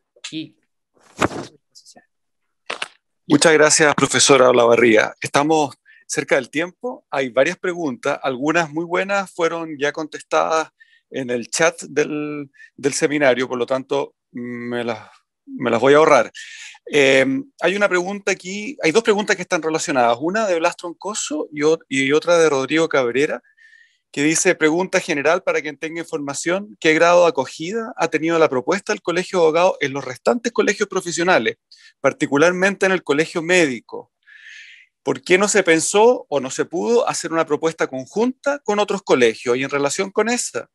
Muchas gracias, profesora Olavarría. Estamos cerca del tiempo. Hay varias preguntas, algunas muy buenas fueron ya contestadas en el chat del, seminario, por lo tanto me las, voy a ahorrar. Em, hay una pregunta aquí, hay dos preguntas que están relacionadas, una de Blas Troncoso y, otra de Rodrigo Cabrera, que dice, pregunta general para quien tenga información, ¿qué grado de acogida ha tenido la propuesta del Colegio de en los restantes colegios profesionales, particularmente en el Colegio Médico? ¿Por qué no se pensó o no se pudo hacer una propuesta conjunta con otros colegios? Y en relación con esa,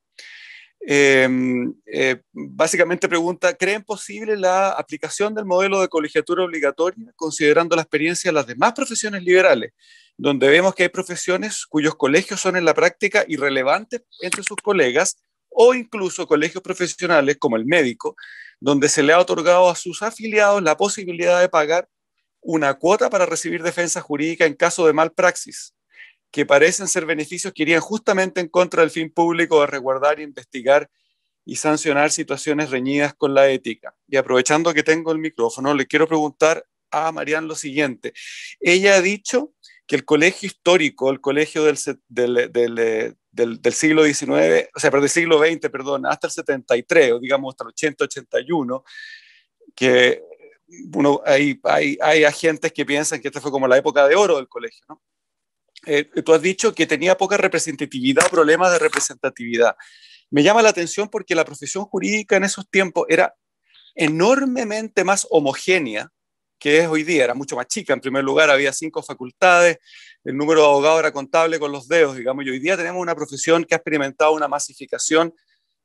em, eh, básicamente pregunta, ¿creen posible la aplicación del modelo de colegiatura obligatoria considerando la experiencia de las demás profesiones liberales, donde vemos que hay profesiones cuyos colegios son en la práctica irrelevantes entre sus colegas o incluso colegios profesionales como el médico, donde se le ha otorgado a sus afiliados la posibilidad de pagar una cuota para recibir defensa jurídica en caso de malpraxis, que parecen ser beneficios que irían justamente en contra del fin público de resguardar, investigar y sancionar situaciones reñidas con la ética. Y aprovechando que tengo el micrófono, le quiero preguntar a Marían lo siguiente. Ella ha dicho que el colegio histórico, el colegio del, del, del, del siglo XIX, o sea, del siglo XX, perdón, hasta el 73, o digamos hasta el 80, 81, que bueno hay, hay, agentes que piensan que esta fue como la época de oro del colegio, ¿no? Eh, tú has dicho que tenía poca representatividad problemas de representatividad. Me llama la atención porque la profesión jurídica en esos tiempos era enormemente más homogénea que es hoy día, era mucho más chica. En primer lugar, había cinco facultades, el número de abogados era contable con los dedos, digamos, y hoy día tenemos una profesión que ha experimentado una masificación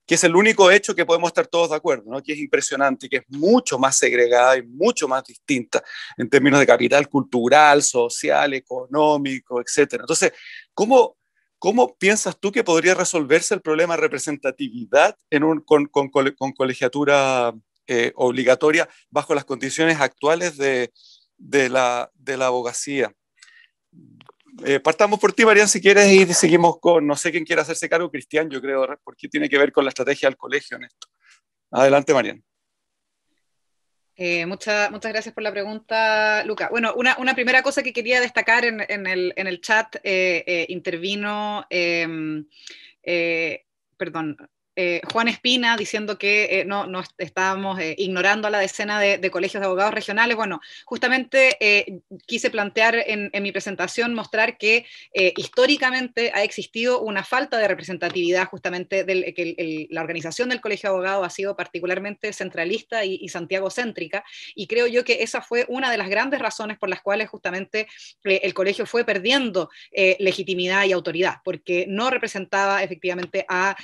que es el único hecho que podemos estar todos de acuerdo, ¿no? que es impresionante, que es mucho más segregada y mucho más distinta en términos de capital cultural, social, económico, etc. Entonces, ¿cómo, piensas tú que podría resolverse el problema de representatividad en con, colegiatura eh, obligatoria bajo las condiciones actuales de la abogacía? Eh, partamos por ti, Marian, si quieres, y seguimos con, no sé quién quiere hacerse cargo, Cristian, yo creo, porque tiene que ver con la estrategia del colegio en esto. Adelante, Marian. Eh, muchas gracias por la pregunta, Luca. Bueno, una, primera cosa que quería destacar en, el, chat, eh, intervino, em, perdón, eh, Juan Espina diciendo que eh, no, no estábamos eh, ignorando a la decena de, colegios de abogados regionales. Bueno, justamente quise plantear en, mi presentación, mostrar que históricamente ha existido una falta de representatividad, justamente que la organización del colegio de abogados ha sido particularmente centralista y, santiagocéntrica, Santiago céntrica, y creo yo que esa fue una de las grandes razones por las cuales justamente el colegio fue perdiendo legitimidad y autoridad, porque no representaba efectivamente a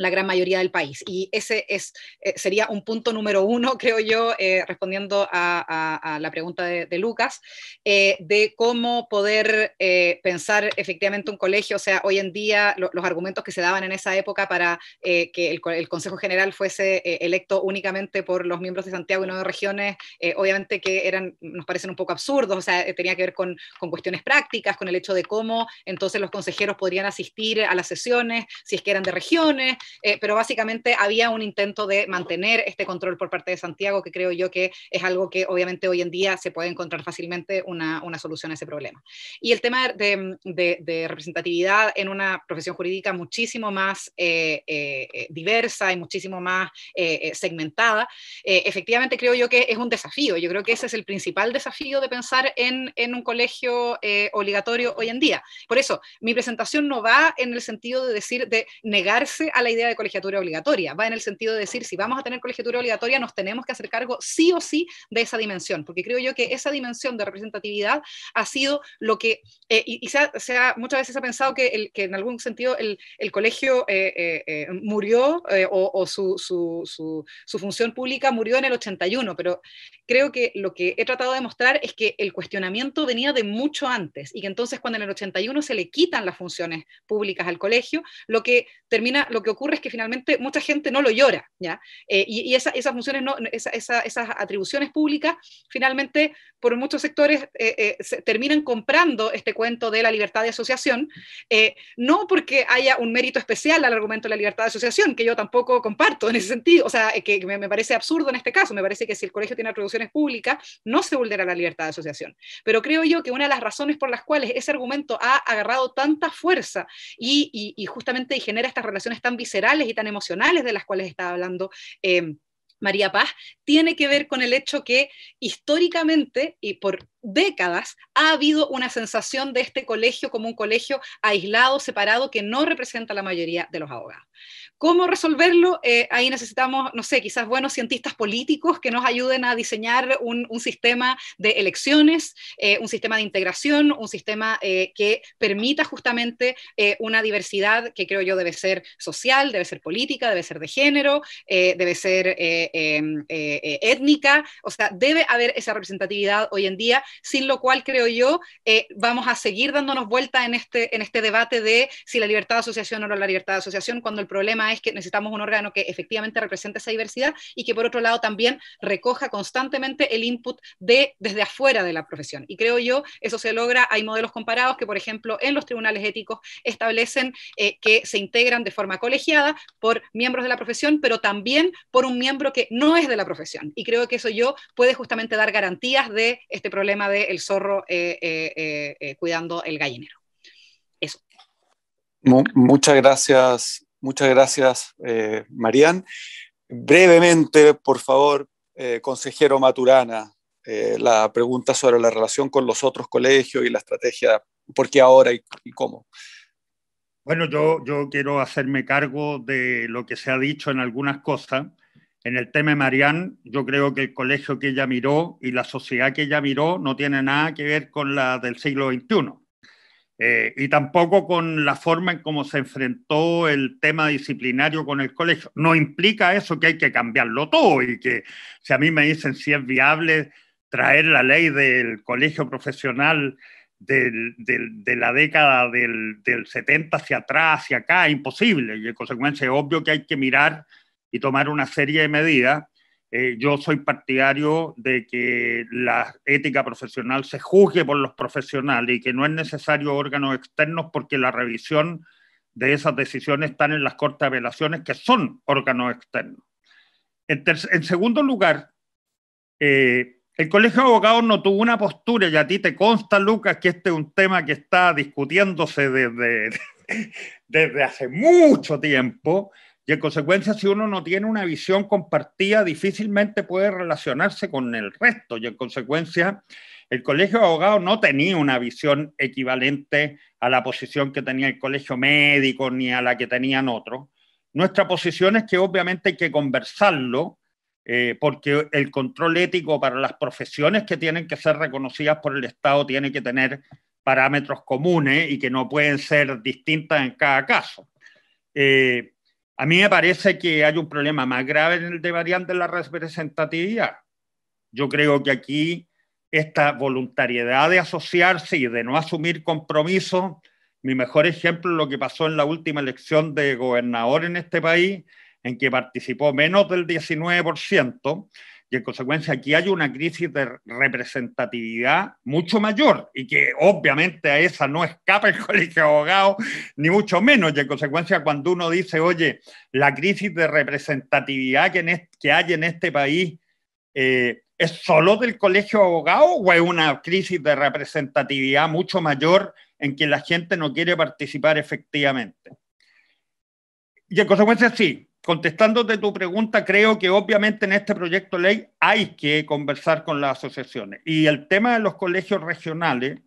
la gran mayoría del país. Y ese es, eh, sería un punto número uno, creo yo, eh, respondiendo a, la pregunta de, Lucas, eh, de cómo poder pensar efectivamente un colegio. O sea, hoy en día los argumentos que se daban en esa época para que el, Consejo General fuese electo únicamente por los miembros de Santiago y no de regiones, obviamente que eran, nos parecen un poco absurdos, o sea, tenía que ver con, con cuestiones prácticas, con el hecho de cómo entonces los consejeros podrían asistir a las sesiones, si es que eran de regiones, eh, pero básicamente había un intento de mantener este control por parte de Santiago, que creo yo que es algo que obviamente hoy en día se puede encontrar fácilmente una, una solución a ese problema. Y el tema de, representatividad en una profesión jurídica muchísimo más eh, eh, diversa y muchísimo más segmentada, efectivamente creo yo que es un desafío. Yo creo que ese es el principal desafío de pensar en, en un colegio obligatorio hoy en día. Por eso, mi presentación no va en el sentido de decir, de negarse a la idea de colegiatura obligatoria, va en el sentido de decir, si vamos a tener colegiatura obligatoria, nos tenemos que hacer cargo sí o sí de esa dimensión, porque creo yo que esa dimensión de representatividad ha sido lo que, eh, y, muchas veces se ha pensado que, en algún sentido el, colegio eh, eh, murió o, su, su función pública murió en el 81, pero creo que lo que he tratado de mostrar es que el cuestionamiento venía de mucho antes y que entonces cuando en el 81 se le quitan las funciones públicas al colegio, lo que termina, lo que ocurre ocurre es que finalmente mucha gente no lo llora, ¿ya? Eh, y, esas funciones, no, esas atribuciones públicas, finalmente, por muchos sectores eh, eh, terminan comprando este cuento de la libertad de asociación, no porque haya un mérito especial al argumento de la libertad de asociación, que yo tampoco comparto en ese sentido, o sea, que me, parece absurdo en este caso, me parece que si el colegio tiene atribuciones públicas, no se vulnera la libertad de asociación. Pero creo yo que una de las razones por las cuales ese argumento ha agarrado tanta fuerza y, y justamente genera estas relaciones tan visibles, y tan emocionales de las cuales estaba hablando. Eh, María Paz, tiene que ver con el hecho que históricamente y por décadas ha habido una sensación de este colegio como un colegio aislado, separado, que no representa la mayoría de los abogados. ¿Cómo resolverlo? Eh, ahí necesitamos, no sé, quizás buenos cientistas políticos que nos ayuden a diseñar un, sistema de elecciones, eh, un sistema de integración, un sistema eh, que permita justamente una diversidad que creo yo debe ser social, debe ser política, debe ser de género, debe ser em, étnica, o sea, debe haber esa representatividad hoy en día sin lo cual creo yo eh, vamos a seguir dándonos vuelta este, en este, debate de si la libertad de asociación o no la libertad de asociación, cuando el problema es que necesitamos un órgano que efectivamente represente esa diversidad y que por otro lado también recoja constantemente el input de, desde afuera de la profesión. Y creo yo, eso se logra, hay modelos comparados que, por ejemplo, en los tribunales éticos establecen eh, que se integran de forma colegiada por miembros de la profesión, pero también por un miembro que no es de la profesión. Y creo que eso yo puede justamente dar garantías de este problema de del zorro eh, eh, eh, cuidando el gallinero. Eso. Muchas gracias, muchas gracias, Marían. Brevemente, por favor, consejero Maturana, la pregunta sobre la relación con los otros colegios y la estrategia, ¿por qué ahora y, cómo? Bueno, yo, yo, quiero hacerme cargo de lo que se ha dicho en algunas cosas. En el tema de yo creo que el colegio que ella miró y la sociedad que ella miró no tiene nada que ver con la del siglo XXI. Eh, y tampoco con la forma en cómo se enfrentó el tema disciplinario con el colegio. No implica eso que hay que cambiarlo todo y que si a mí me dicen si es viable traer la ley del colegio profesional de la década del, 70 hacia atrás, hacia acá, imposible. Y en consecuencia es obvio que hay que mirar y tomar una serie de medidas. Eh, yo soy partidario de que la ética profesional se juzgue por los profesionales y que no es necesario órganos externos porque la revisión de esas decisiones están en las Cortes de Apelaciones, que son órganos externos. En, segundo lugar, eh, el Colegio de Abogados no tuvo una postura, y a ti te consta, Lucas, que este es un tema que está discutiéndose desde, desde hace mucho tiempo y en consecuencia, si uno no tiene una visión compartida, difícilmente puede relacionarse con el resto. Y en consecuencia, el colegio de no tenía una visión equivalente a la posición que tenía el colegio médico ni a la que tenían otros. Nuestra posición es que obviamente hay que conversarlo, eh, porque el control ético para las profesiones que tienen que ser reconocidas por el Estado tiene que tener parámetros comunes y que no pueden ser distintas en cada caso. Eh, a mí me parece que hay un problema más grave en el de variante de la representatividad. Yo creo que aquí esta voluntariedad de asociarse y de no asumir compromiso mi mejor ejemplo es lo que pasó en la última elección de gobernador en este país, en que participó menos del 19%, y en consecuencia aquí hay una crisis de representatividad mucho mayor y que obviamente a esa no escapa el colegio de abogados, ni mucho menos. Y en consecuencia cuando uno dice, oye, la crisis de representatividad que, hay en este país eh, es solo del colegio de abogados o es una crisis de representatividad mucho mayor en que la gente no quiere participar efectivamente. Y en consecuencia sí, contestándote tu pregunta, creo que obviamente en este proyecto de ley hay que conversar con las asociaciones. Y el tema de los colegios regionales,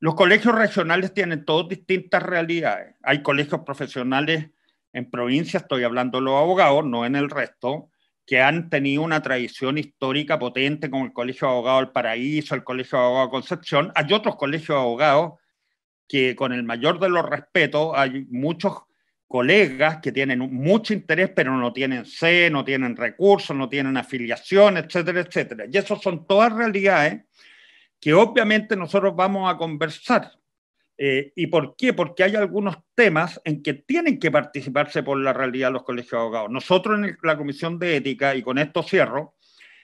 los colegios regionales tienen todas distintas realidades. Hay colegios profesionales en provincia, estoy hablando de los abogados, no en el resto, que han tenido una tradición histórica potente como el Colegio Abogado del Paraíso, el Colegio Abogado Concepción. Hay otros colegios abogados que con el mayor de los respetos, hay muchos colegas que tienen mucho interés, pero no tienen C, no tienen recursos, no tienen afiliación, etcétera, etcétera. Y eso son todas realidades que obviamente nosotros vamos a conversar. Eh, ¿Y por qué? Porque hay algunos temas en que tienen que participarse por la realidad los colegios abogados. Nosotros en la Comisión de Ética, y con esto cierro,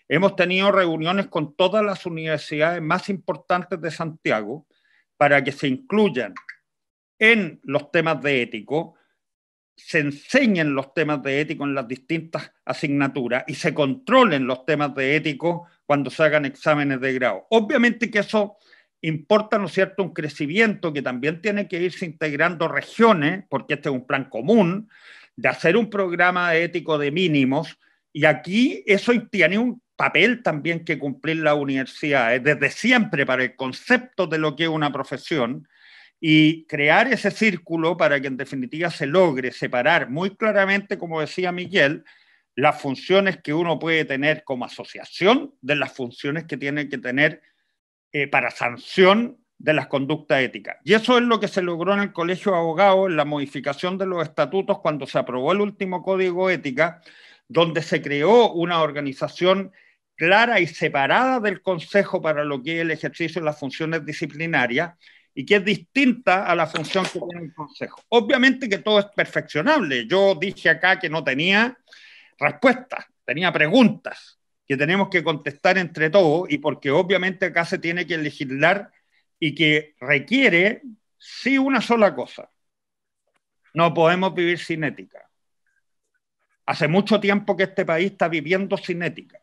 hemos tenido reuniones con todas las universidades más importantes de Santiago para que se incluyan en los temas de ético se enseñen los temas de ético en las distintas asignaturas y se controlen los temas de ético cuando se hagan exámenes de grado. Obviamente que eso importa, ¿no es cierto?, un crecimiento que también tiene que irse integrando regiones, porque este es un plan común, de hacer un programa ético de mínimos, y aquí eso tiene un papel también que cumplir la universidades desde siempre para el concepto de lo que es una profesión, y crear ese círculo para que en definitiva se logre separar muy claramente, como decía Miguel, las funciones que uno puede tener como asociación de las funciones que tiene que tener eh, para sanción de las conductas éticas. Y eso es lo que se logró en el Colegio de Abogados, en la modificación de los estatutos cuando se aprobó el último código ética, donde se creó una organización clara y separada del Consejo para lo que es el ejercicio de las funciones disciplinarias y que es distinta a la función que tiene el Consejo. Obviamente que todo es perfeccionable. Yo dije acá que no tenía respuestas, tenía preguntas que tenemos que contestar entre todos y porque obviamente acá se tiene que legislar y que requiere, sí, una sola cosa. No podemos vivir sin ética. Hace mucho tiempo que este país está viviendo sin ética.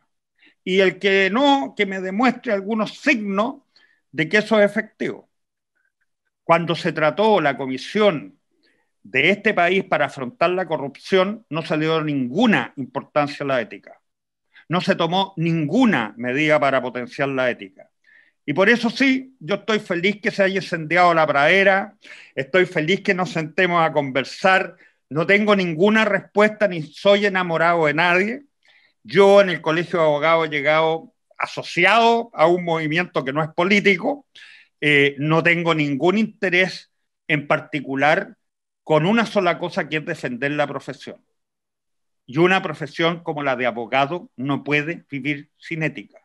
Y el que no, que me demuestre algunos signos de que eso es efectivo. Cuando se trató la comisión de este país para afrontar la corrupción, no se dio ninguna importancia a la ética. No se tomó ninguna medida para potenciar la ética. Y por eso sí, yo estoy feliz que se haya incendiado la pradera, estoy feliz que nos sentemos a conversar, no tengo ninguna respuesta ni soy enamorado de nadie. Yo en el Colegio de Abogados he llegado asociado a un movimiento que no es político, eh, no tengo ningún interés en particular con una sola cosa que es defender la profesión. Y una profesión como la de abogado no puede vivir sin ética.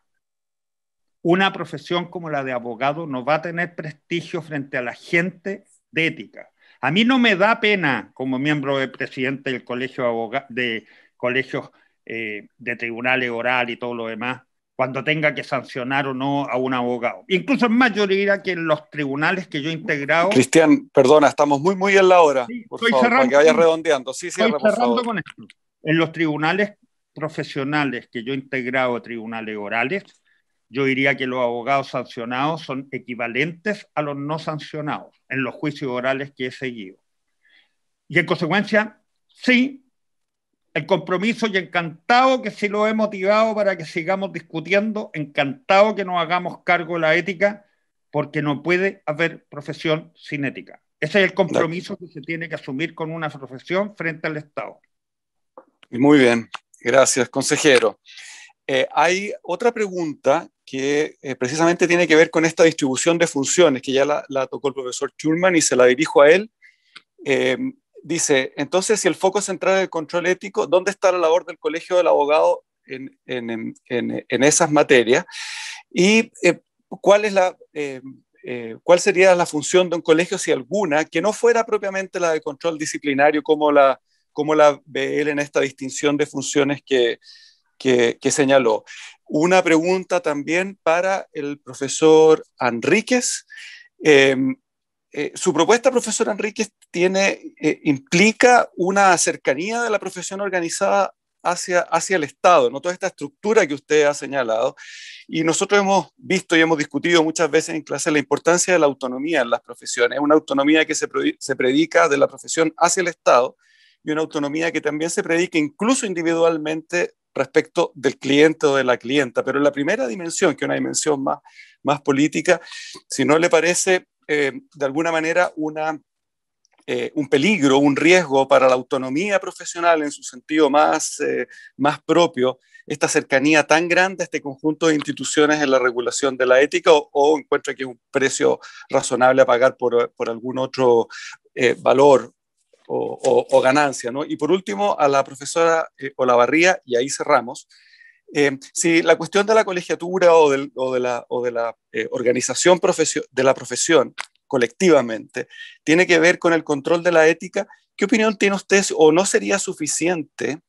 Una profesión como la de abogado no va a tener prestigio frente a la gente de ética. A mí no me da pena, como miembro del presidente del Colegio de, Colegios eh, de Tribunales Orales y todo lo demás, cuando tenga que sancionar o no a un abogado. Incluso en mayoría que en los tribunales que yo he integrado. Cristian, perdona, estamos muy, muy en la hora. estoy cerrando, para que vaya redondeando. Sí, sí, estoy cerrando con esto. En los tribunales profesionales que yo he integrado, tribunales orales, yo diría que los abogados sancionados son equivalentes a los no sancionados en los juicios orales que he seguido. Y en consecuencia, sí, el compromiso y encantado que sí lo he motivado para que sigamos discutiendo, encantado que nos hagamos cargo de la ética, porque no puede haber profesión sin ética. Ese es el compromiso que se tiene que asumir con una profesión frente al Estado. Muy bien, gracias, consejero. Eh, hay otra pregunta que eh, precisamente tiene que ver con esta distribución de funciones, que ya la, tocó el profesor Schulman y se la dirijo a él. Eh, dice, entonces si el foco central es el control ético, ¿dónde está la labor del Colegio del Abogado en, esas materias? ¿Y eh, cuál es la... Eh, eh, cuál sería la función de un colegio, si alguna, que no fuera propiamente la de control disciplinario, como la, como la ve él en esta distinción de funciones que, señaló. Una pregunta también para el profesor Enríquez. Em, eh, su propuesta, profesor Enríquez, tiene, eh, implica una cercanía de la profesión organizada hacia, hacia el Estado, ¿no? toda esta estructura que usted ha señalado. Y nosotros hemos visto y hemos discutido muchas veces en clase la importancia de la autonomía en las profesiones, una autonomía que se, predica de la profesión hacia el Estado y una autonomía que también se predica incluso individualmente respecto del cliente o de la clienta. Pero en la primera dimensión, que es una dimensión más, más política, si no le parece, eh, de alguna manera eh, un peligro, un riesgo para la autonomía profesional en su sentido eh, más, propio, esta cercanía tan grande a este conjunto de instituciones en la regulación de la ética o, encuentro encuentra que es un precio razonable a pagar por, algún otro valor o, ganancia. Y por último, a la profesora Olavarría, y ahí cerramos, Em, si la cuestión de la colegiatura o, de la, eh, organización de la profesión colectivamente tiene que ver con el control de la ética, ¿qué opinión tiene usted o no sería suficiente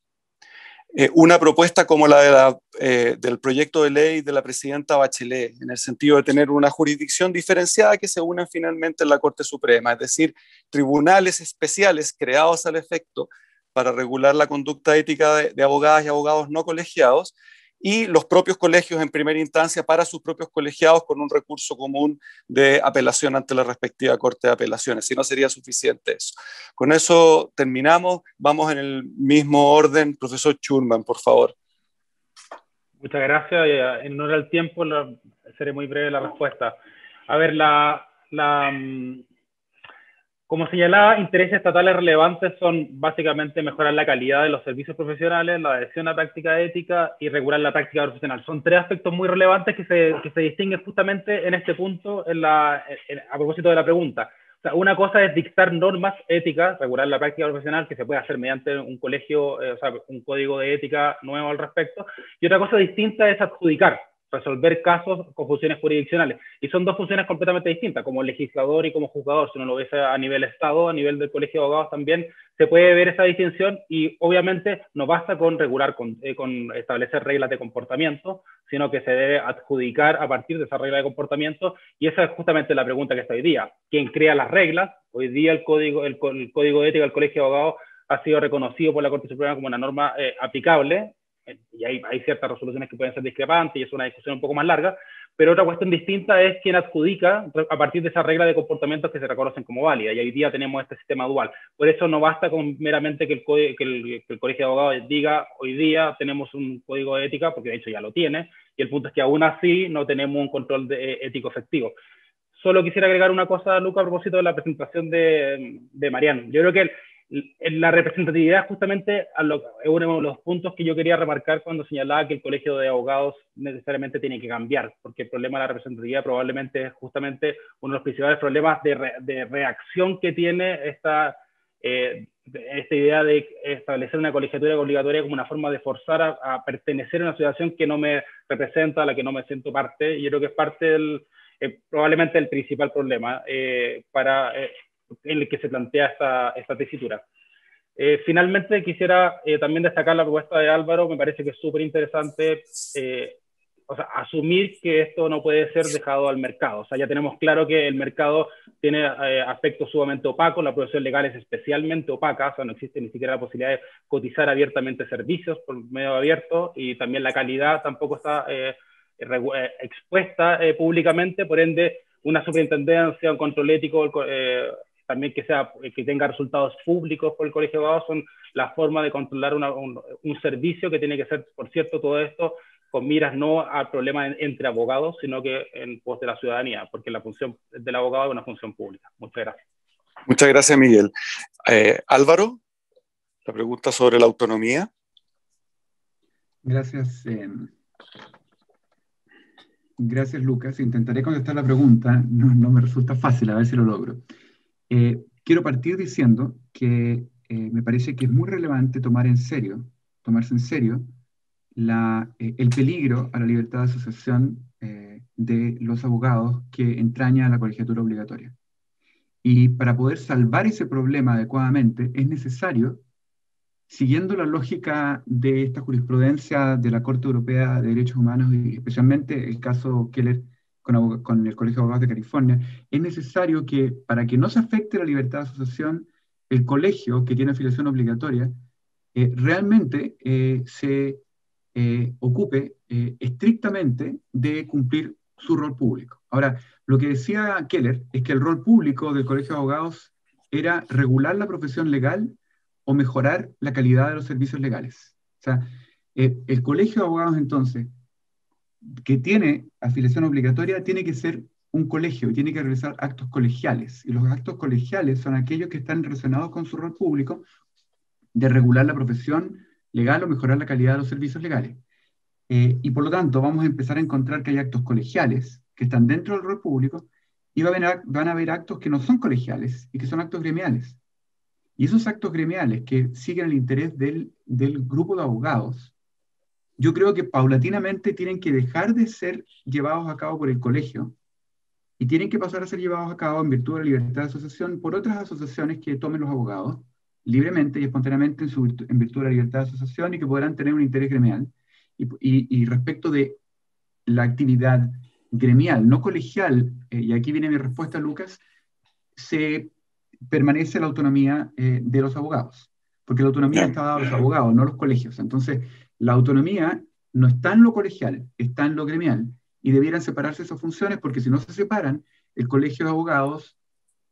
eh, una propuesta como la, de la eh, del proyecto de ley de la presidenta Bachelet, en el sentido de tener una jurisdicción diferenciada que se una finalmente en la Corte Suprema, es decir, tribunales especiales creados al efecto para regular la conducta ética de, de abogadas y abogados no colegiados, y los propios colegios en primera instancia para sus propios colegiados con un recurso común de apelación ante la respectiva Corte de Apelaciones. Si no, sería suficiente eso. Con eso terminamos. Vamos en el mismo orden. Profesor Churman, por favor. Muchas gracias. Ah, en hora el tiempo, seré muy breve la respuesta. A ver, la, la, mm, como señalaba, intereses estatales relevantes son básicamente mejorar la calidad de los servicios profesionales, la adhesión a táctica ética y regular la táctica profesional. Son tres aspectos muy relevantes que se, que distinguen justamente en este punto en la, a propósito de la pregunta. O sea, una cosa es dictar normas éticas, regular la práctica profesional, que se puede hacer mediante un colegio, eh, o sea, un código de ética nuevo al respecto. Y otra cosa distinta es adjudicar resolver casos con funciones jurisdiccionales. Y son dos funciones completamente distintas, como legislador y como juzgador. Si uno lo ve a nivel Estado, a nivel del Colegio de Abogados también, se puede ver esa distinción y obviamente no basta con regular, eh, con, establecer reglas de comportamiento, sino que se debe adjudicar a partir de esa regla de comportamiento. Y esa es justamente la pregunta que está hoy día. ¿Quién crea las reglas? Hoy día el Código, el, código de Ética del Colegio de Abogados ha sido reconocido por la Corte Suprema como una norma eh, aplicable y hay, ciertas resoluciones que pueden ser discrepantes y es una discusión un poco más larga, pero otra cuestión distinta es quién adjudica a partir de esa regla de comportamientos que se reconocen como válida y hoy día tenemos este sistema dual. Por eso no basta con meramente que el, Colegio de Abogados diga hoy día tenemos un código de ética, porque de hecho ya lo tiene, y el punto es que aún así no tenemos un control eh, ético efectivo solo quisiera agregar una cosa, Luca, a propósito de la presentación de, Mariano. Yo creo que la representatividad justamente a uno de los puntos que yo quería remarcar cuando señalaba que el colegio de abogados necesariamente tiene que cambiar, porque el problema de la representatividad probablemente es justamente uno de los principales problemas de, de reacción que tiene esta, eh, esta idea de establecer una colegiatura obligatoria como una forma de forzar a, pertenecer a una asociación que no me representa, a la que no me siento parte, y yo creo que es parte eh, probablemente el principal problema eh, para en el que se plantea esta, tesitura. Eh, finalmente, quisiera eh, también destacar la propuesta de Álvaro, me parece que es súper interesante eh, o sea, asumir que esto no puede ser dejado al mercado. O sea, ya tenemos claro que el mercado tiene aspectos sumamente opacos, la producción legal es especialmente opaca, o sea, no existe ni siquiera la posibilidad de cotizar abiertamente servicios por medio abierto y también la calidad tampoco está expuesta públicamente, por ende, una superintendencia, un control ético, también que, sea, que tenga resultados públicos por el colegio de abogados, son la forma de controlar un, servicio que tiene que ser, por cierto, todo esto con miras no al problema entre abogados, sino que en pos de la ciudadanía, porque la función del abogado es una función pública. Muchas gracias. Muchas gracias, Miguel. Eh, Álvaro, la pregunta sobre la autonomía. Gracias. Eh, gracias, Lucas. Intentaré contestar la pregunta. No, no me resulta fácil, a ver si lo logro. Eh, quiero partir diciendo que eh, me parece que es muy relevante tomar en serio, tomarse en serio la, eh, el peligro a la libertad de asociación de los abogados que entraña la colegiatura obligatoria. Y para poder salvar ese problema adecuadamente es necesario, siguiendo la lógica de esta jurisprudencia de la Corte Europea de Derechos Humanos y especialmente el caso Keller con, el Colegio de Abogados de California, es necesario que, para que no se afecte la libertad de asociación, el colegio, que tiene afiliación obligatoria, eh, realmente eh, se eh, ocupe estrictamente de cumplir su rol público. Ahora, lo que decía Keller es que el rol público del Colegio de Abogados era regular la profesión legal o mejorar la calidad de los servicios legales. O sea, el Colegio de Abogados entonces que tiene afiliación obligatoria tiene que ser un colegio y tiene que realizar actos colegiales. Y los actos colegiales son aquellos que están relacionados con su rol público de regular la profesión legal o mejorar la calidad de los servicios legales. Eh, y por lo tanto, vamos a empezar a encontrar que hay actos colegiales que están dentro del rol público y va a van a haber actos que no son colegiales y que son actos gremiales. Y esos actos gremiales que siguen el interés del, del grupo de abogados yo creo que paulatinamente tienen que dejar de ser llevados a cabo por el colegio y tienen que pasar a ser llevados a cabo en virtud de la libertad de asociación por otras asociaciones que tomen los abogados libremente y espontáneamente en, virtud de la libertad de asociación y que podrán tener un interés gremial. Y, respecto de la actividad gremial, no colegial, eh, y aquí viene mi respuesta, Lucas, se permanece la autonomía eh, de los abogados, porque la autonomía está dada a los abogados, no a los colegios. Entonces, la autonomía no está en lo colegial, está en lo gremial y debieran separarse esas funciones porque si no se separan, el colegio de abogados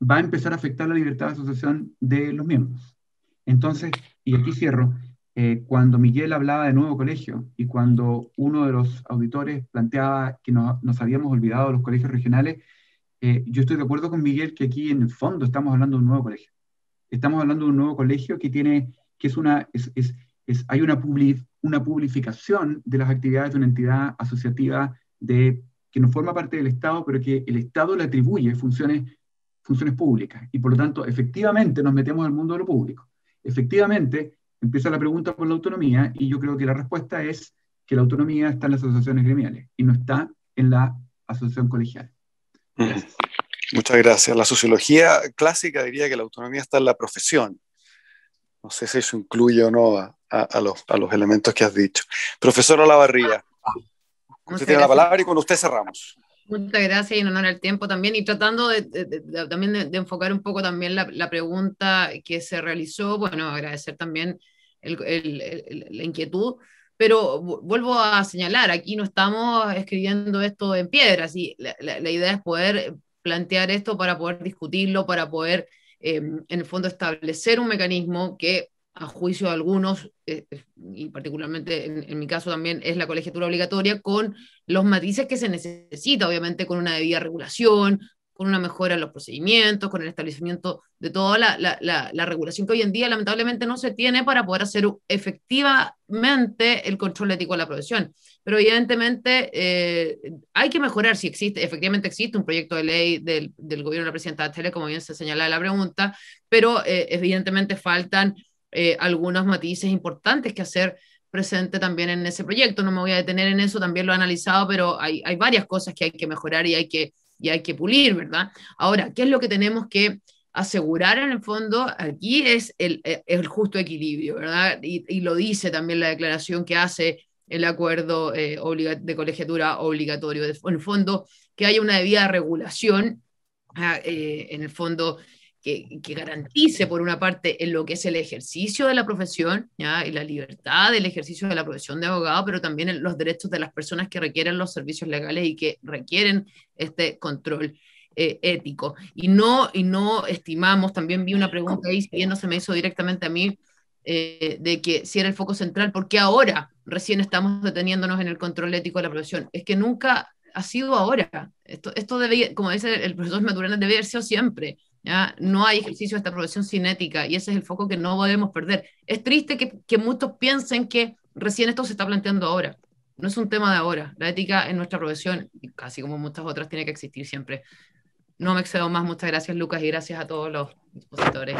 va a empezar a afectar la libertad de asociación de los miembros. Entonces, y aquí cierro, eh, cuando Miguel hablaba de nuevo colegio y cuando uno de los auditores planteaba que nos habíamos olvidado de los colegios regionales, eh, yo estoy de acuerdo con Miguel que aquí en el fondo estamos hablando de un nuevo colegio. Estamos hablando de un nuevo colegio que tiene, que es una, hay una, una publicación de las actividades de una entidad asociativa de, que no forma parte del Estado, pero que el Estado le atribuye funciones, funciones públicas. Y por lo tanto, efectivamente nos metemos al mundo de lo público. Efectivamente, empieza la pregunta por la autonomía y yo creo que la respuesta es que la autonomía está en las asociaciones gremiales y no está en la asociación colegial. Mm. Muchas gracias. La sociología clásica diría que la autonomía está en la profesión, no sé si eso incluye o no a, a, los, a los, elementos que has dicho. Profesor Olavarría, usted tiene la palabra y con usted cerramos. Muchas gracias y en honor al tiempo también. Y tratando de, también de, enfocar un poco también la, pregunta que se realizó, bueno, agradecer también el, la inquietud, pero vuelvo a señalar, aquí no estamos escribiendo esto en piedras y la, la idea es poder plantear esto para poder discutirlo, para poder Em, en el fondo establecer un mecanismo que a juicio de algunos, eh, eh, y particularmente en, mi caso también, es la colegiatura obligatoria, con los matices que se necesita, obviamente con una debida regulación, con una mejora en los procedimientos, con el establecimiento de toda la, la, la, regulación que hoy en día lamentablemente no se tiene para poder hacer efectivamente el control ético de la profesión. Pero evidentemente eh, hay que mejorar si existe, efectivamente existe un proyecto de ley del, del gobierno de la presidenta Tele, como bien se señala en la pregunta, pero eh, evidentemente faltan eh, algunos matices importantes que hacer presente también en ese proyecto. No me voy a detener en eso, también lo he analizado, pero hay, hay varias cosas que hay que mejorar y hay que y hay que pulir, ¿verdad? Ahora, ¿qué es lo que tenemos que asegurar en el fondo? Aquí es el, eh, el justo equilibrio, ¿verdad? Y, lo dice también la declaración que hace el acuerdo eh, de colegiatura obligatorio. En el fondo, que haya una debida regulación, ah, eh, en el fondo, que, garantice, por una parte, en lo que es el ejercicio de la profesión y la libertad del ejercicio de la profesión de abogado, pero también los derechos de las personas que requieren los servicios legales y que requieren este control. Eh, ético y no y no estimamos también vi una pregunta ahí si no se me hizo directamente a mí eh, de que si era el foco central porque ahora recién estamos deteniéndonos en el control ético de la profesión es que nunca ha sido ahora esto esto debe como dice el profesor Maturana debe haber sido siempre no hay ejercicio de esta profesión cinética y ese es el foco que no podemos perder. Es triste que, muchos piensen que recién esto se está planteando ahora. No es un tema de ahora. La ética en nuestra profesión, casi como muchas otras, tiene que existir siempre. No me excedo más. Muchas gracias, Lucas, y gracias a todos los expositores.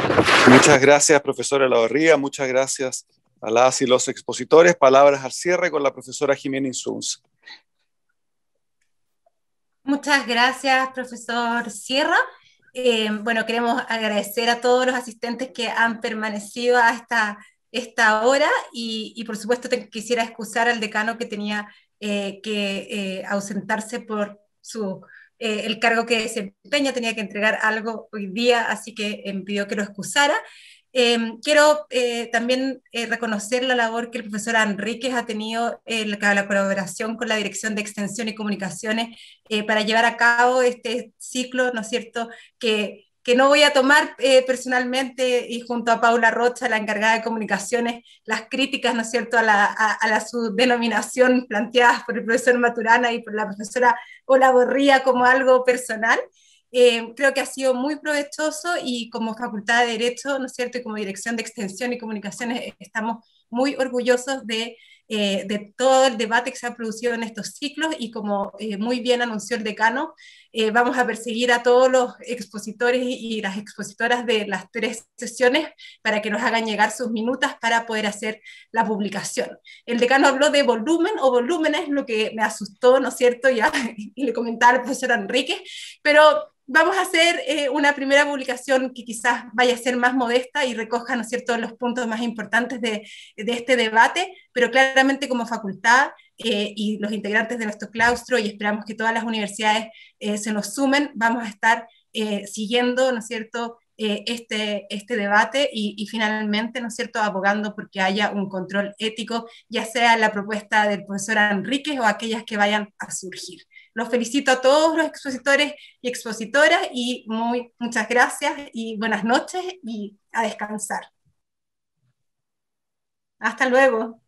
Muchas gracias, profesora Lavarría. Muchas gracias a las y los expositores. Palabras al cierre con la profesora Jimena Insuns. Muchas gracias, profesor Sierra. Eh, bueno, queremos agradecer a todos los asistentes que han permanecido hasta esta, hora y, por supuesto quisiera excusar al decano que tenía eh, que eh, ausentarse por su, el cargo que desempeña, tenía que entregar algo hoy día, así que pidió que lo excusara. Em, quiero eh, también eh, reconocer la labor que el profesor Enríquez ha tenido en la, la, colaboración con la Dirección de Extensión y Comunicaciones eh, para llevar a cabo este ciclo, ¿no es cierto?, que, que no voy a tomar personalmente y junto a Paula Rocha, la encargada de comunicaciones, las críticas, ¿no es cierto?, a la, a, planteadas por el profesor Maturana y por la profesora Borría como algo personal, eh, creo que ha sido muy provechoso y como Facultad de Derecho, ¿no es cierto? Y como Dirección de Extensión y Comunicaciones eh, estamos muy orgullosos eh, de, todo el debate que se ha producido en estos ciclos y como muy bien anunció el decano, vamos a perseguir a todos los expositores y, las expositoras de las tres sesiones para que nos hagan llegar sus minutas para poder hacer la publicación. El decano habló de volumen o volúmenes, lo que me asustó, ¿no es cierto? Ya, y le comentaba al profesor Enrique, pero vamos a hacer eh, una primera publicación que quizás vaya a ser más modesta y recoja, ¿no es cierto?, los puntos más importantes de, este debate, pero claramente como facultad eh, y los integrantes de nuestro claustro, y esperamos que todas las universidades eh, se nos sumen, vamos a estar siguiendo, ¿no es cierto?, este, este, debate y, finalmente, ¿no es cierto?, abogando porque haya un control ético, ya sea la propuesta del profesor Enríquez o aquellas que vayan a surgir. Los felicito a todos los expositores y expositoras y muy, muchas gracias y buenas noches y a descansar. Hasta luego.